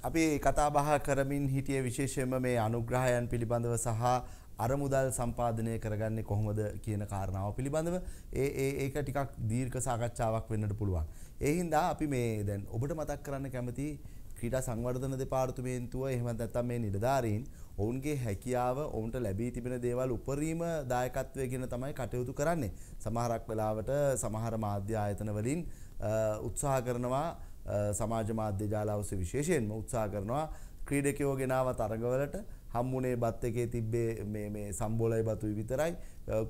අපි කතාබහ කරමින් හිටිය විශේෂයෙන්ම මේ අනුග්‍රහයන් පිළිබඳව සහ අරමුදල් සම්පාදනය කරගන්නේ කොහොමද කියන කාරණාව පිළිබඳව ඒ ඒ ඒක ටිකක් දීර්ඝ සාකච්ඡාවක් වෙන්නට පුළුවන්. ඒ හින්දා අපි මේ දැන් ඔබට මතක් කරන්න කැමති ක්‍රීඩා සංවර්ධන දෙපාර්තමේන්තුව එහෙම නැත්නම් මේ නිලධාරීන් ඔවුන්ගේ හැකියාව ඔවුන්ට ලැබී තිබෙන දේවල් උපරිම දායකත්වය ගෙන තමයි කටයුතු කරන්නේ. සමහරක් වෙලාවට සමහර මාධ්‍ය ආයතන වලින් උත්සාහ කරනවා සමාජ මාධ්‍ය ජාලාවස විශේෂයෙන්ම උත්සා කරනවා ක්‍රීඩකයෝ ගෙනාව තරඟවලට හම්මුණේ බත් එකේ තිබ්බේ මේ සම්බෝලයි බතුයි විතරයි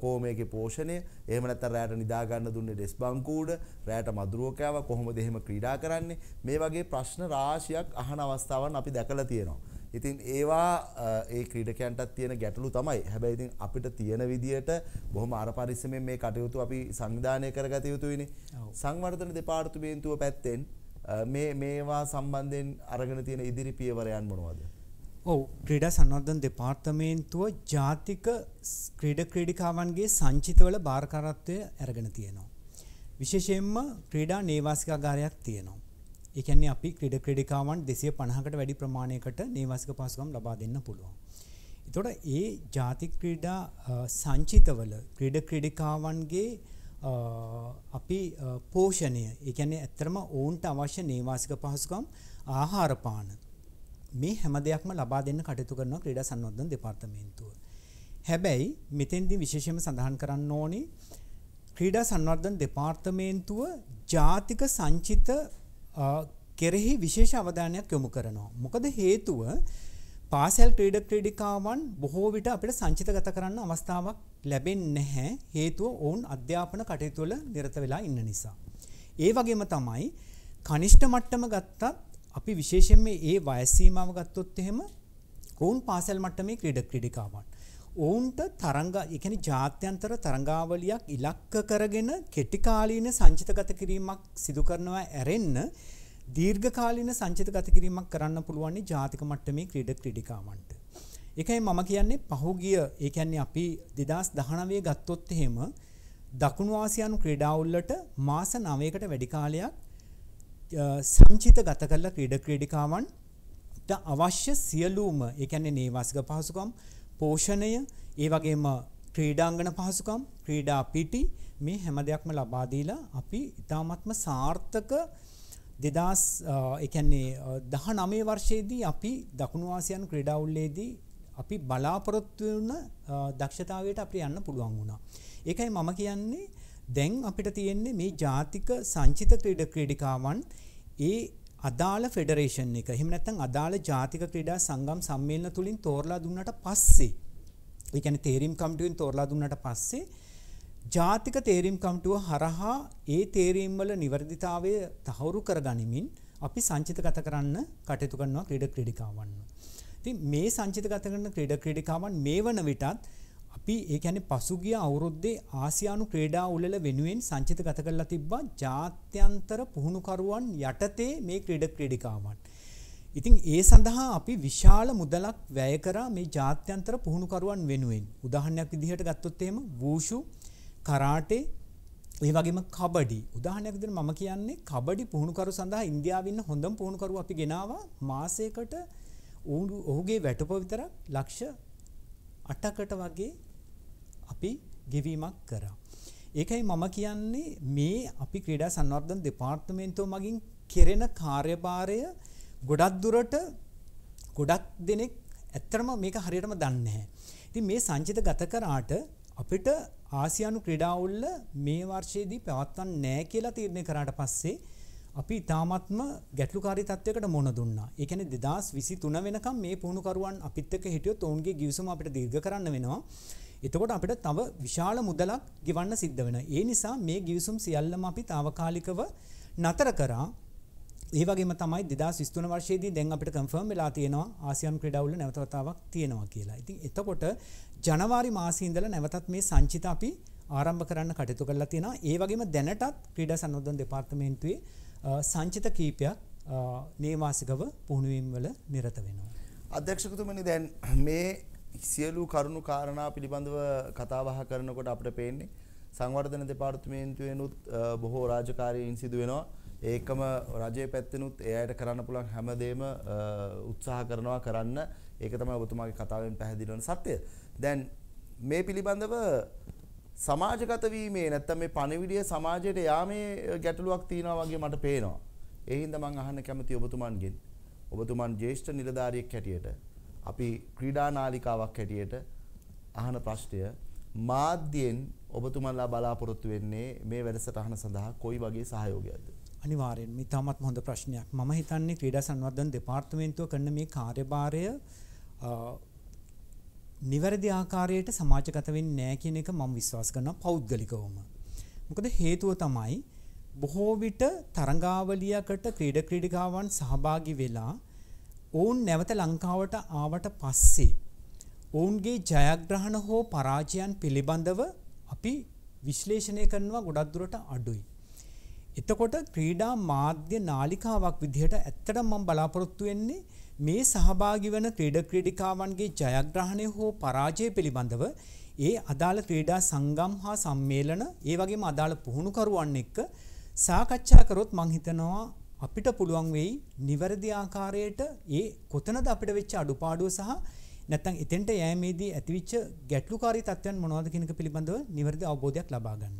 කෝමයක පෝෂණය එහම නැත රෑට නිදාගන්න දුන්න ඩෙස් බංකූඩ රෑට මදුරුවකෑව කොහොම දෙහෙම ක්‍රීඩා කරන්නේ මේ වගේ ප්‍රශ්න රාශියක් අහන අවස්ථාවන් අපි දැකල තියෙනවා. ඉතින් ඒවා ඒ ක්‍රීඩකයන්ටත් තියෙන ගැටලු තමයි හැබැයි ඉතින් අපිට තියෙන විදියට බොහොම අර පරිස්සමෙන් මේ කටයුතු අපි සංවිධානය කරගත යුතුයිනේ. සංවර්ධන දෙපාර්තමේන්තුව පැත්තෙන් මේ මේවා සම්බන්ධයෙන් අරගෙන තියෙන ඉදිරි පියවරයන් මොනවද? ඔව් ක්‍රීඩා සංවර්ධන දෙපාර්තමේන්තුව ජාතික ක්‍රීඩ ක්‍රීඩිකාවන්ගේ සංචිතවල භාරකාරත්වය අරගෙන තියෙනවා. විශේෂයෙන්ම ක්‍රීඩා නේවාසිකාගාරයක් තියෙනවා. ඒ කියන්නේ අපි ක්‍රීඩ ක්‍රීඩිකාවන් 250කට වැඩි ප්‍රමාණයකට නේවාසික පහසුකම් ලබා දෙන්න පුළුවන්. එතකොට ඒ ජාතික ක්‍රීඩා සංචිතවල ක්‍රීඩ ක්‍රීඩිකාවන්ගේ අපි පෝෂණය ඒ කියන්නේ ඇත්තටම ඔවුන්ට අවශ්‍ය නේවාසික පහසුකම් ආහාර පාන මේ හැම දෙයක්ම ලබා දෙන්න කටයුතු කරනවා ක්‍රීඩා සංවර්ධන දෙපාර්තමේන්තුව. හැබැයි මෙතෙන්දී විශේෂයෙන්ම සඳහන් කරන්න ඕනේ ක්‍රීඩා සංවර්ධන දෙපාර්තමේන්තුව ජාතික සංචිත කෙරෙහි විශේෂ අවධානයක් යොමු කරනවා. මොකද හේතුව පාසල් ක්‍රීඩ ක්‍රීඩිකාවන් බොහෝ විට අපිට සංචිතගත කරන්න අවස්ථාවක් ලැබෙන්නේ නැහැ හේතුව ඔවුන් අධ්‍යාපන කටයුතු වල නිරත වෙලා ඉන්න නිසා. ඒ වගේම තමයි කනිෂ්ඨ මට්ටම ගත්තත් අපි විශේෂයෙන් මේ ඒ වයස් සීමාව ගත්තොත් එහෙම ඔවුන් පාසල් මට්ටමේ ක්‍රීඩ ක්‍රීඩිකාවන්. ඔවුන්ට තරංග එකන ජාත්‍යන්තර තරංගාවලියක් ඉලක්ක කරගෙන කෙටිකාලීන සංචිතගත කිරීමක් සිදුකරනවා ඇරෙන්න දීර්ඝකාලීන සංචිත ගත කිරීමක් කරන්න පුළුවන් ජාතික මට්ටමේ ක්‍රීඩක ක්‍රීඩිකාවන්ට. ඒකයි මම කියන්නේ පහුගිය ඒ කියන්නේ අපි 2019 ගත්තොත් එහෙම දකුණු ආසියානු ක්‍රීඩාවුල්ලට මාස 9කට වැඩි කාලයක් සංචිත ගත කළ ක්‍රීඩක ක්‍රීඩිකාවන්ට අවශ්‍ය සියලුම ඒ කියන්නේ නේවාසික පහසුකම් පෝෂණය ඒ වගේම ක්‍රීඩාංගන පහසුකම් ක්‍රීඩා පිටි මේ හැම දෙයක්ම ලබා දීලා අපි ඉතාමත්ම සාර්ථක දෙදස් එකන්නේ දහ නමේ වර්ෂයේදී අපි දකුණවාසියන් ක්‍රඩවුල්ලේදී අපි බලාපොරොත්තුවන දක්ෂතාවයට අපි යන්න පුළුවන් වුණා. ඒකයි මම කියන්නේ දැන් අපිට තියෙන්නේ මේ ජාතික සංචිත ක්‍රීඩ ක්‍රඩිකාවන් ඒ අදාළ ෆෙඩරේෂන් එක හෙමනැත්තන් අදාළ ජාතික ක්‍රඩා සංගම් සම්මේලන තුළින් තෝරලා දුන්නට පස්සේ ඒකැන තේරීම් කම්ටුවෙන් තෝරලා දුන්නට පස්සේ ජාතික තේරීම් කමිටුව හරහා ඒ තේරීම් වල නිවැරදිතාවය තහවුරු කරගනිමින් අපි සංචිතගත කරන්න කටයුතු කරනවා ක්‍රීඩා ක්‍රීඩිකාවන්. ඉතින් මේ සංචිතගත කරන ක්‍රීඩා ක්‍රීඩිකාවන් මේ වන විටත් අපි ඒ කියන්නේ පසුගිය අවුරුද්දේ ආසියානු ක්‍රීඩා උළෙල වෙනුවෙන් සංචිතගත කරලා තිබ්බා ජාත්‍යන්තර පුහුණුකරුවන් යටතේ මේ ක්‍රීඩා ක්‍රීඩිකාවන්. ඉතින් ඒ සඳහා අපි විශාල මුදලක් වැය කරා මේ ජාත්‍යන්තර පුහුණුකරුවන් වෙනුවෙන්. උදාහරණයක් විදිහට ගත්තොත් එහෙම වූෂු කරාටේ ඒ වගේම කබඩි උදාහරණයක් විදිහට මම කියන්නේ කබඩි පුහුණුකරු සඳහා ඉන්දියාවෙ ඉන්න හොඳම පුහුණුකරු අපි ගෙනාවා මාසයකට ඔහුගේ වැටුප විතරක් ලක්ෂ 8කට වගේ අපි ගෙවීමක් කරා. ඒකයි මම කියන්නේ මේ අපි ක්‍රීඩා සංවර්ධන දෙපාර්තමේන්තුව මගින් කෙරෙන කාර්යභාරය ගොඩක් දුරට ගොඩක් දෙනෙක් ඇත්තටම මේක හරියටම දන්නේ නැහැ. ඉතින් මේ සංචිත ගත කරාට අපිට ආසියානු ක්‍රඩාවුල්ල මේ වර්ෂයේදී පැවත්වන් නෑ කියලා තීරණය කරාට පස්සේ අපි ඉතාමත්ම ගැටලුකාරි තත්වයකට මොන දුන්නා. ඒ කියන්නේ 2023 වෙනකම් මේ පුහුණුකරුවන් අපිත් එක්ක හිටියොත් ඔවුන්ගේ ගිවිසුම අපිට දීර්ඝ කරන්න වෙනවා. එතකොට අපිට තව විශාල මුදලක් ගෙවන්න සිද්ධ වෙනවා. ඒ නිසා මේ ගිවිසුම් සියල්ලම අපි తాවකාලිකව නතර කරා. ඒවගේම තමයි දෙදා ස්තුන වර්ශයේදී දැන් අපිට කම්ෆර්ම් වෙලා තියෙනවා ආසියම් ක්‍රඩවුල නැවතවතාවක් තියෙනවා කියලා. ඉතින් එතකොට ජනවාරි මාසීන්දල නැවතත් මේ සංචිත අපි ආරම්භ කරන්න කටයුතු කරලා තියෙනවා. ඒ වගේම දැනටත් ක්‍රීඩා සංවර්ධන දෙපාර්තමේන්තුවේ සංචිත කීපයක් නේවාසිකව පුහුණුවීම් වල නිරත වෙනවා. අධ්‍යක්ෂකතුමනි දැන් මේ සියලු කරුණු කාරණා පිළිබඳව කතාබහ කරනකොට අපිට පේන්නේ සංවර්ධන දෙපාර්තමේන්තුවෙනුත් බොහෝ රාජකාරීන් සිදු වෙනවා. ඒකම රජයේ පැත්තෙනුත් ඒ අයට කරන්න පුළුවන් හැමදේම උත්සාහ කරනවා කරන්න. ඒක තමයි ඔබතුමාගේ කතාවෙන් පැහැදිලි වන සත්‍ය. දැන් මේ පිළිබඳව සමාජගත වීමේ නැත්තම් මේ පණිවිඩය සමාජයට යාමේ ගැටලුවක් තියෙනවා වගේ මට පේනවා. ඒ හින්දා මම අහන්න කැමතියි ඔබතුමන්ගෙන්. ඔබතුමන් ජ්‍යෙෂ්ඨ නිලධාරියෙක් හැටියට අපි ක්‍රීඩා නාලිකාවක් හැටියට අහන ප්‍රශ්නය මාධ්‍යයෙන් ඔබතුමන්ලා බලාපොරොත්තු වෙන්නේ මේ වැඩසටහන සඳහා කොයි වගේ සහයෝගයක්ද? අනිවාර්යෙන් මේ තාමත් හොඳ ප්‍රශ්නයක්. මම හිතන්නේ ක්‍රීඩා සංවර්ධන දෙපාර්තමේන්තුව කරන මේ කාර්යභාරය නිවැරදි ආකාරයට සමාජගත වෙන්නේ නැහැ කියන එක මම විශ්වාස කරනවා පෞද්ගලිකවම. මොකද හේතුව තමයි බොහෝ විට තරඟාවලියකට ක්‍රීඩා ක්‍රීඩිකාවන් සහභාගී වෙලා ඔවුන් නැවත ලංකාවට ආවට පස්සේ ඔවුන්ගේ ජයග්‍රහණ හෝ පරාජයන් පිළිබඳව අපි විශ්ලේෂණය කරනවා ගොඩක් දුරට අඩුයි. එතකොට ක්‍රීඩා මාධ්‍ය නාලිකාවක් විදිහට ඇත්තටම මම බලාපොරොත්තු වෙන්නේ මේ සහභාගී වන ක්‍රීඩ ක්‍රීඩිකාවන්ගේ ජයග්‍රහණය හෝ පරාජය පිළිබඳව ඒ අදාළ ක්‍රීඩා සංගම් හා සම්මේලන ඒ වගේම අදාළ පුහුණුකරුවන් එක්ක සාකච්ඡා කරොත් මං හිතනවා අපිට පුළුවන් වෙයි නිවැරදි ආකාරයට ඒ කොතනද අපිට වෙච්ච අඩුපාඩුව සහ නැත්නම් එතෙන්ට යෑමේදී ඇතිවෙච්ච ගැටලුකාරී තත්ත්වයන් මොනවද කියන එක පිළිබඳව නිවැරදි අවබෝධයක් ලබා ගන්න.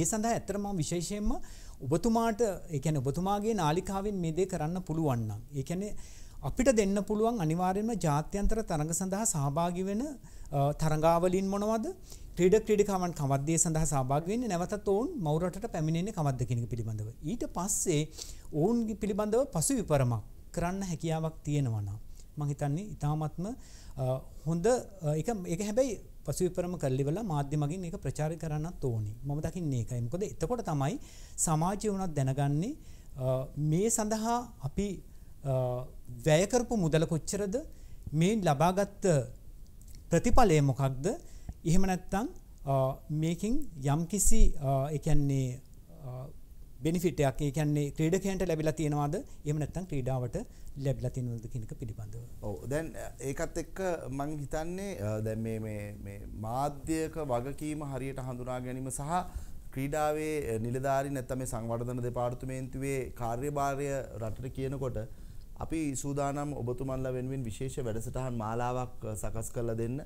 ඒ සඳහා ඇත්තටම මම විශේෂයෙන්ම ඔබතුමාට ඒකැන ඔබතුමාගේ නාලිකාවෙන් මේ දේ කරන්න පුළුවන්නම්. ඒකැනෙ අපිට දෙන්න පුළුවන් අනිවාර්යෙන්ම ජාත්‍යන්තර තරඟ සඳහා සහභාගි වෙන තරඟාවලින් මොනවද? ක්‍රීඩක ක්‍රීඩිකාවන් කවද්දේ සඳහා සහභාගි වෙන්නේ නැවතත් ඔවුන් මව් රටට පැමිණෙන්නේ කවද්ද කියන එක පිළිබඳව. ඊට පස්සේ ඔවුන් පිළිබඳව පසු විපරමක් කරන්න හැකියාවක් තියෙනවා නම් මම හිතන්නේ ඊ타මත්ම හොඳ ඒක ඒක හැබැයි පසුවිපරම කරලිවලා මාධ්‍ය මගින් ඒක ප්‍රචාරය කරන්නත් ඕනි. මම දකින්නේ ඒකයි. මොකද එතකොට තමයි සමාජය වුණත් දැනගන්නේ මේ සඳහා අපි වැය කරපු මුදල කොච්චරද? මේ ලබාගත් ප්‍රතිඵලය මොකක්ද? එහෙම නැත්නම් මේකින් යම්කිසි ඒ කියන්නේ බෙනිෆිට් එකක් ඒ කියන්නේ ක්‍රීඩකයන්ට ලැබිලා තියෙනවද? එහෙම නැත්නම් ක්‍රීඩාවට ලැබ්ල තිනවද කෙනක පිළිබඳව. ඔව දැන් ඒකත් එක්ක මං හිතන්නේ දැ මාධ්‍යයක වගකීම හරියට හඳුනා ගැනීම සහ ක්‍රීඩාවේ නිලධාරි නැත්තම සංවර්ධන දෙපාර්තුමේන්තුවේ කාර්යභාරය රටට කියනකොට අපි සූදානම් ඔබතුමන්ල වෙනුවෙන් විශේෂ වැඩසටහන් මාලාවක් සකස් කරලා දෙන්න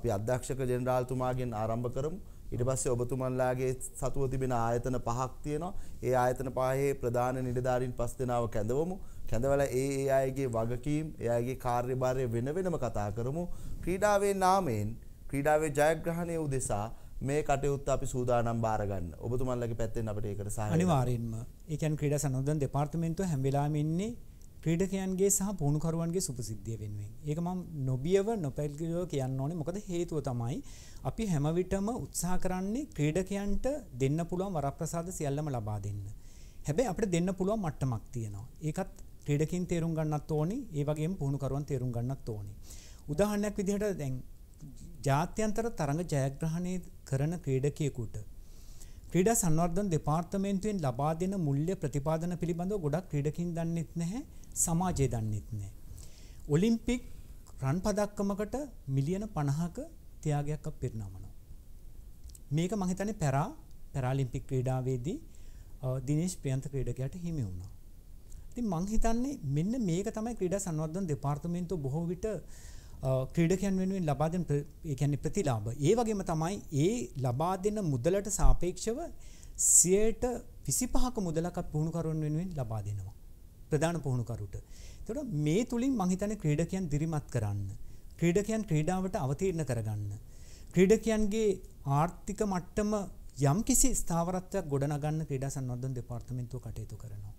අපි අධ්‍යක්ෂක ජෙනරාල්තුමාගෙන් ආරම්භ කරමු ඊට පස්සේ ඔබතුමන්ලාගේ සතුව තිබෙන ආයතන පහක් තියෙනවා. ඒ ආයතන පහේ ප්‍රධාන නිලධාරීන් පස් දෙනාව කැඳවමු. කැඳවලා ඒ ඒ අයගේ වගකීම්, ඒ අයගේ කාර්යභාරය වෙන වෙනම කතා කරමු. ක්‍රීඩාවේ නාමයෙන් ක්‍රීඩාවේ ජයග්‍රහණය උදෙසා මේ කටයුත්ත අපි සූදානම් බාරගන්න ඔබතුමල්ලගේ පැත්තෙන් අපට ඒකට සහ අනිවාර්යෙන්ම ඒ කියන්නේ ක්‍රීඩා සම්බන්ධ දෙපාර්තමේන්තුව හැම වෙලාවෙම ඉන්නේ ක්‍රීඩකයන්ගේ සහ පුහුණුකරුවන්ගේ සුපසිද්ධිය වෙනුවෙන්. ඒක මම නොබියව නොපැල්ගිලව කියන්න ඕනේ. මොකද හේතුව තමයි අපි හැම විටම උත්සාහ කරන්නේ ක්‍රීඩකයන්ට දෙන්න පුළුවන් වරප්‍රසාද සියල්ලම ලබා දෙන්න. හැබැයි අපිට දෙන්න පුළුවන් මට්ටමක් තියෙනවා. ඒකත් ක්‍රීඩකින් තේරුම් ගන්නත් ඕනේ. ඒ වගේම පුහුණුකරුවන් තේරුම් ගන්නත් ඕනේ. උදාහරණයක් විදිහට දැන් ජාත්‍යන්තර තරඟ ජයග්‍රහණය කරන ක්‍රීඩකයෙකුට ක්‍රීඩා සංවර්ධන දෙපාර්තමේන්තුවෙන් ලබා දෙන මුල්‍ය ප්‍රතිපාදන පිළිබඳව ගොඩක් ක්‍රීඩකින් දන්නෙත් නැහැ සමාජය දන්නෙත් නෑ. ඔලිම්පික් රන් පදක්කමකට මිලියන 50ක ත්‍යාගයක් අප පෙරනමනවා. මේක මම හිතන්නේ පැරා පැරාලිම්පික් ක්‍රීඩාවේදී දිනේෂ් ප්‍රියන්ත ක්‍රීඩකයාට හිමි වුණා. ඉතින් මම හිතන්නේ මෙන්න මේක තමයි ක්‍රීඩා සංවර්ධන දෙපාර්තමේන්තුව බොහෝ විට ක්‍රීඩකයන් වෙනුවෙන් ලබා දෙන ඒ කියන්නේ ප්‍රතිලාභ. ඒ වගේම තමයි ඒ ලබා දෙන මුදලට සාපේක්ෂව 125ක මුදලක් පුහුණුකරුවන් වෙනුවෙන් ලබා දෙනවා. ප්‍රධාන පුහුණුකරුට. එතකොට මේ තුලින් මං හිතන්නේ ක්‍රීඩකයන් දිරිමත් කරන්න. ක්‍රීඩකයන් ක්‍රීඩාවට අවතීර්ණ කරගන්න. ක්‍රීඩකයන්ගේ ආර්ථික මට්ටම යම් කිසි ස්ථාවරත්වයක් ගොඩනගන්න ක්‍රීඩා සංවර්ධන දෙපාර්තමේන්තුව කටයුතු කරනවා.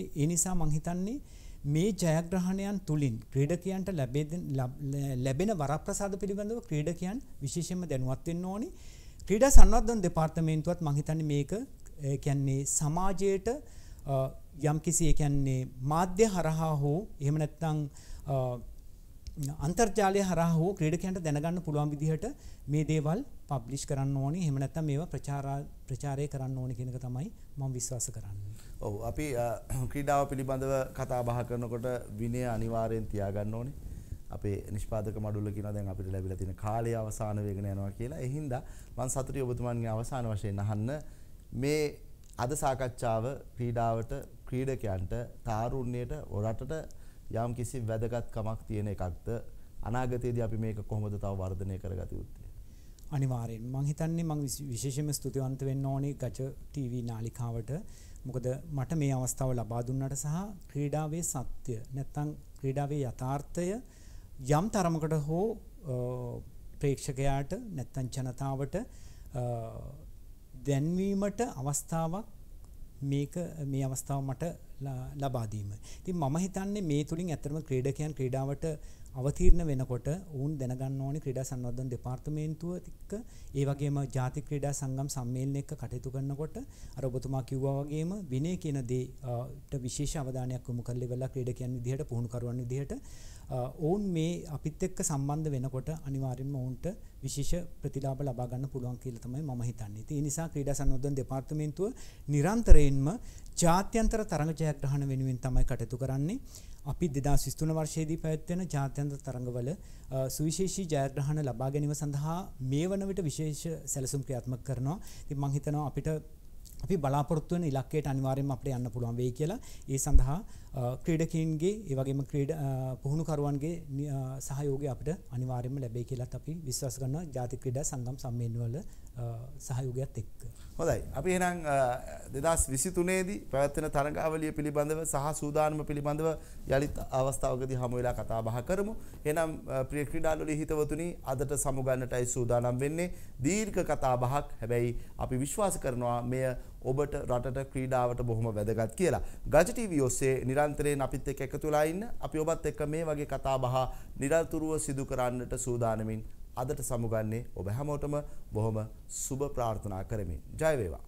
ඉතින් ඒ නිසා මං හිතන්නේ මේ ජයග්‍රහණයන් තුලින් ක්‍රීඩකයන්ට ලැබෙන වරප්‍රසාද පිළිබඳව ක්‍රීඩකයන් විශේෂයෙන්ම දැනුවත් වෙන්න ඕනි. ක්‍රීඩා සංවර්ධන දෙපාර්තමේන්තුවත් මං හිතන්නේ මේක කියන්නේ සමාජයට යම්කිසි ඒ කියන්නේ මාධ්‍ය හරහා හෝ එහෙම නැත්නම් අන්තර්ජාලය හරහා හෝ ක්‍රීඩකයන්ට දැනගන්න පුළුවන් විදිහට මේ දේවල් පබ්ලිෂ් කරන්න ඕනේ එහෙම නැත්නම් මේවා ප්‍රචාරා ප්‍රචාරය කරන්න ඕනේ කියන එක තමයි මම විශ්වාස කරන්නේ. ඔව් අපි ක්‍රීඩාව පිළිබඳව කතා බහ කරනකොට විනය අනිවාර්යෙන් තියාගන්න ඕනේ. අපේ නිෂ්පාදක මඩුල්ල කියන දැන් අපිට ලැබිලා තියෙන කාලය අවසාන වේගන යනවා කියලා. එහින්දා මම සතුටුයි ඔබතුමන්ගේ අවසාන වශයෙන් අහන්න මේ අද සාකච්ඡාව ක්‍රීඩාවට ක්‍රීඩකයන්ට තාරුණ්‍යයට රටට යම් කිසි වැදගත්කමක් තියෙන එකක්ද අනාගතයේදී අපි මේක කොහොමද තව වර්ධනය කරගත යුත්තේ අනිවාර්යෙන් මං හිතන්නේ මං විශේෂයෙන්ම ස්තුතිවන්ත වෙන්න ඕනේ ගජ TV නාලිකාවට මොකද මට මේ අවස්ථාව ලබා දුන්නට සහ ක්‍රීඩාවේ සත්‍ය නැත්නම් ක්‍රීඩාවේ යථාර්ථය යම් තරමකට හෝ ප්‍රේක්ෂකයාට නැත්නම් ජනතාවට දැන්වීමට අවස්ථාවක් මේක මේ අවස්ථාව මට ලබා දීම. ඉතින් මම හිතන්නේ මේ තුලින් ඇත්තටම ක්‍රීඩකයන් ක්‍රීඩාවට අවතීර්ණ වෙනකොට ඔවුන් දැනගන්න ඕනේ ක්‍රීඩා සංවර්ධන දෙපාර්තමේන්තුවත් එක්ක ඒ වගේම ජාතික ක්‍රීඩා සංගම් සම්මේලන එක්ක කටයුතු කරනකොට අර ඔබතුමා කිව්වා වගේම විනය කියන දේට විශේෂ අවධානයක් යොමු කරලා ඉවරලා ක්‍රීඩකයන් විදිහට පුහුණු කරවන විදිහට ඔවුන් මේ අපිත් එක්ක සම්බන්ධ වෙනකොට අනිවාර්යයෙන්ම ඔවුන්ට විශේෂ ප්‍රතිලාභ ලබා ගන්න පුළුවන් කියලා තමයි මම හිතන්නේ. ඒ නිසා ක්‍රීඩා සංවර්ධන දෙපාර්තමේන්තුව නිරන්තරයෙන්ම ජාත්‍යන්තර තරඟ ජයග්‍රහණ වෙනුවෙන් තමයි කටයුතු කරන්නේ. අපි 2023 වර්ෂයේදී පැවැත්වෙන ජාත්‍යන්තර තරඟවල සුවිශේෂී ජයග්‍රහණ ලබා ගැනීම සඳහා මේ වන විට විශේෂ සැලසුම් ක්‍රියාත්මක කරනවා. ඉතින් මම හිතනවා අපිට අපි බලාපොරොත්තු වෙන ඉලක්කයට අනිවාර්යයෙන්ම අපිට යන්න පුළුවන් වෙයි කියලා. ඒ සඳහා ක්‍රීඩකීන්ගේ ඒ වගේම ක්‍රීඩ පුහුණුකරුවන්ගේ සහයෝගය අපිට අනිවාර්යයෙන්ම ලැබෙයි කියලාත් අපි විශ්වාස කරනවා ජාතික ක්‍රීඩා සංගම් සම්මේලනවල සහයෝගයත් එක්ක. හොඳයි. අපි එහෙනම් 2023 දී පැවැත්වෙන තරඟාවලිය පිළිබඳව සහ සූදානම පිළිබඳව යලිත් අවස්ථාවකදී හමු වෙලා කතා බහ කරමු. එහෙනම් ප්‍රිය ක්‍රීඩාලුලි හිතවතුනි අදට සමුගන්නටයි සූදානම් වෙන්නේ දීර්ඝ කතා බහක්. හැබැයි අපි විශ්වාස කරනවා මෙය ඔබට රටට ක්‍රීඩාවට බොහොම වැදගත් කියලා. ගජ ටීවී ඔස්සේ නිරන්තරයෙන් අපිත් එක්ක එකතු වෙලා ඉන්න අපි ඔබත් එක්ක මේ වගේ කතා බහ නිරතුරුව සිදු කරන්නට සූදානමින් අදට සමුගන්නේ ඔබ හැමෝටම බොහොම සුබ ප්‍රාර්ථනා කරමින් ජය වේවා.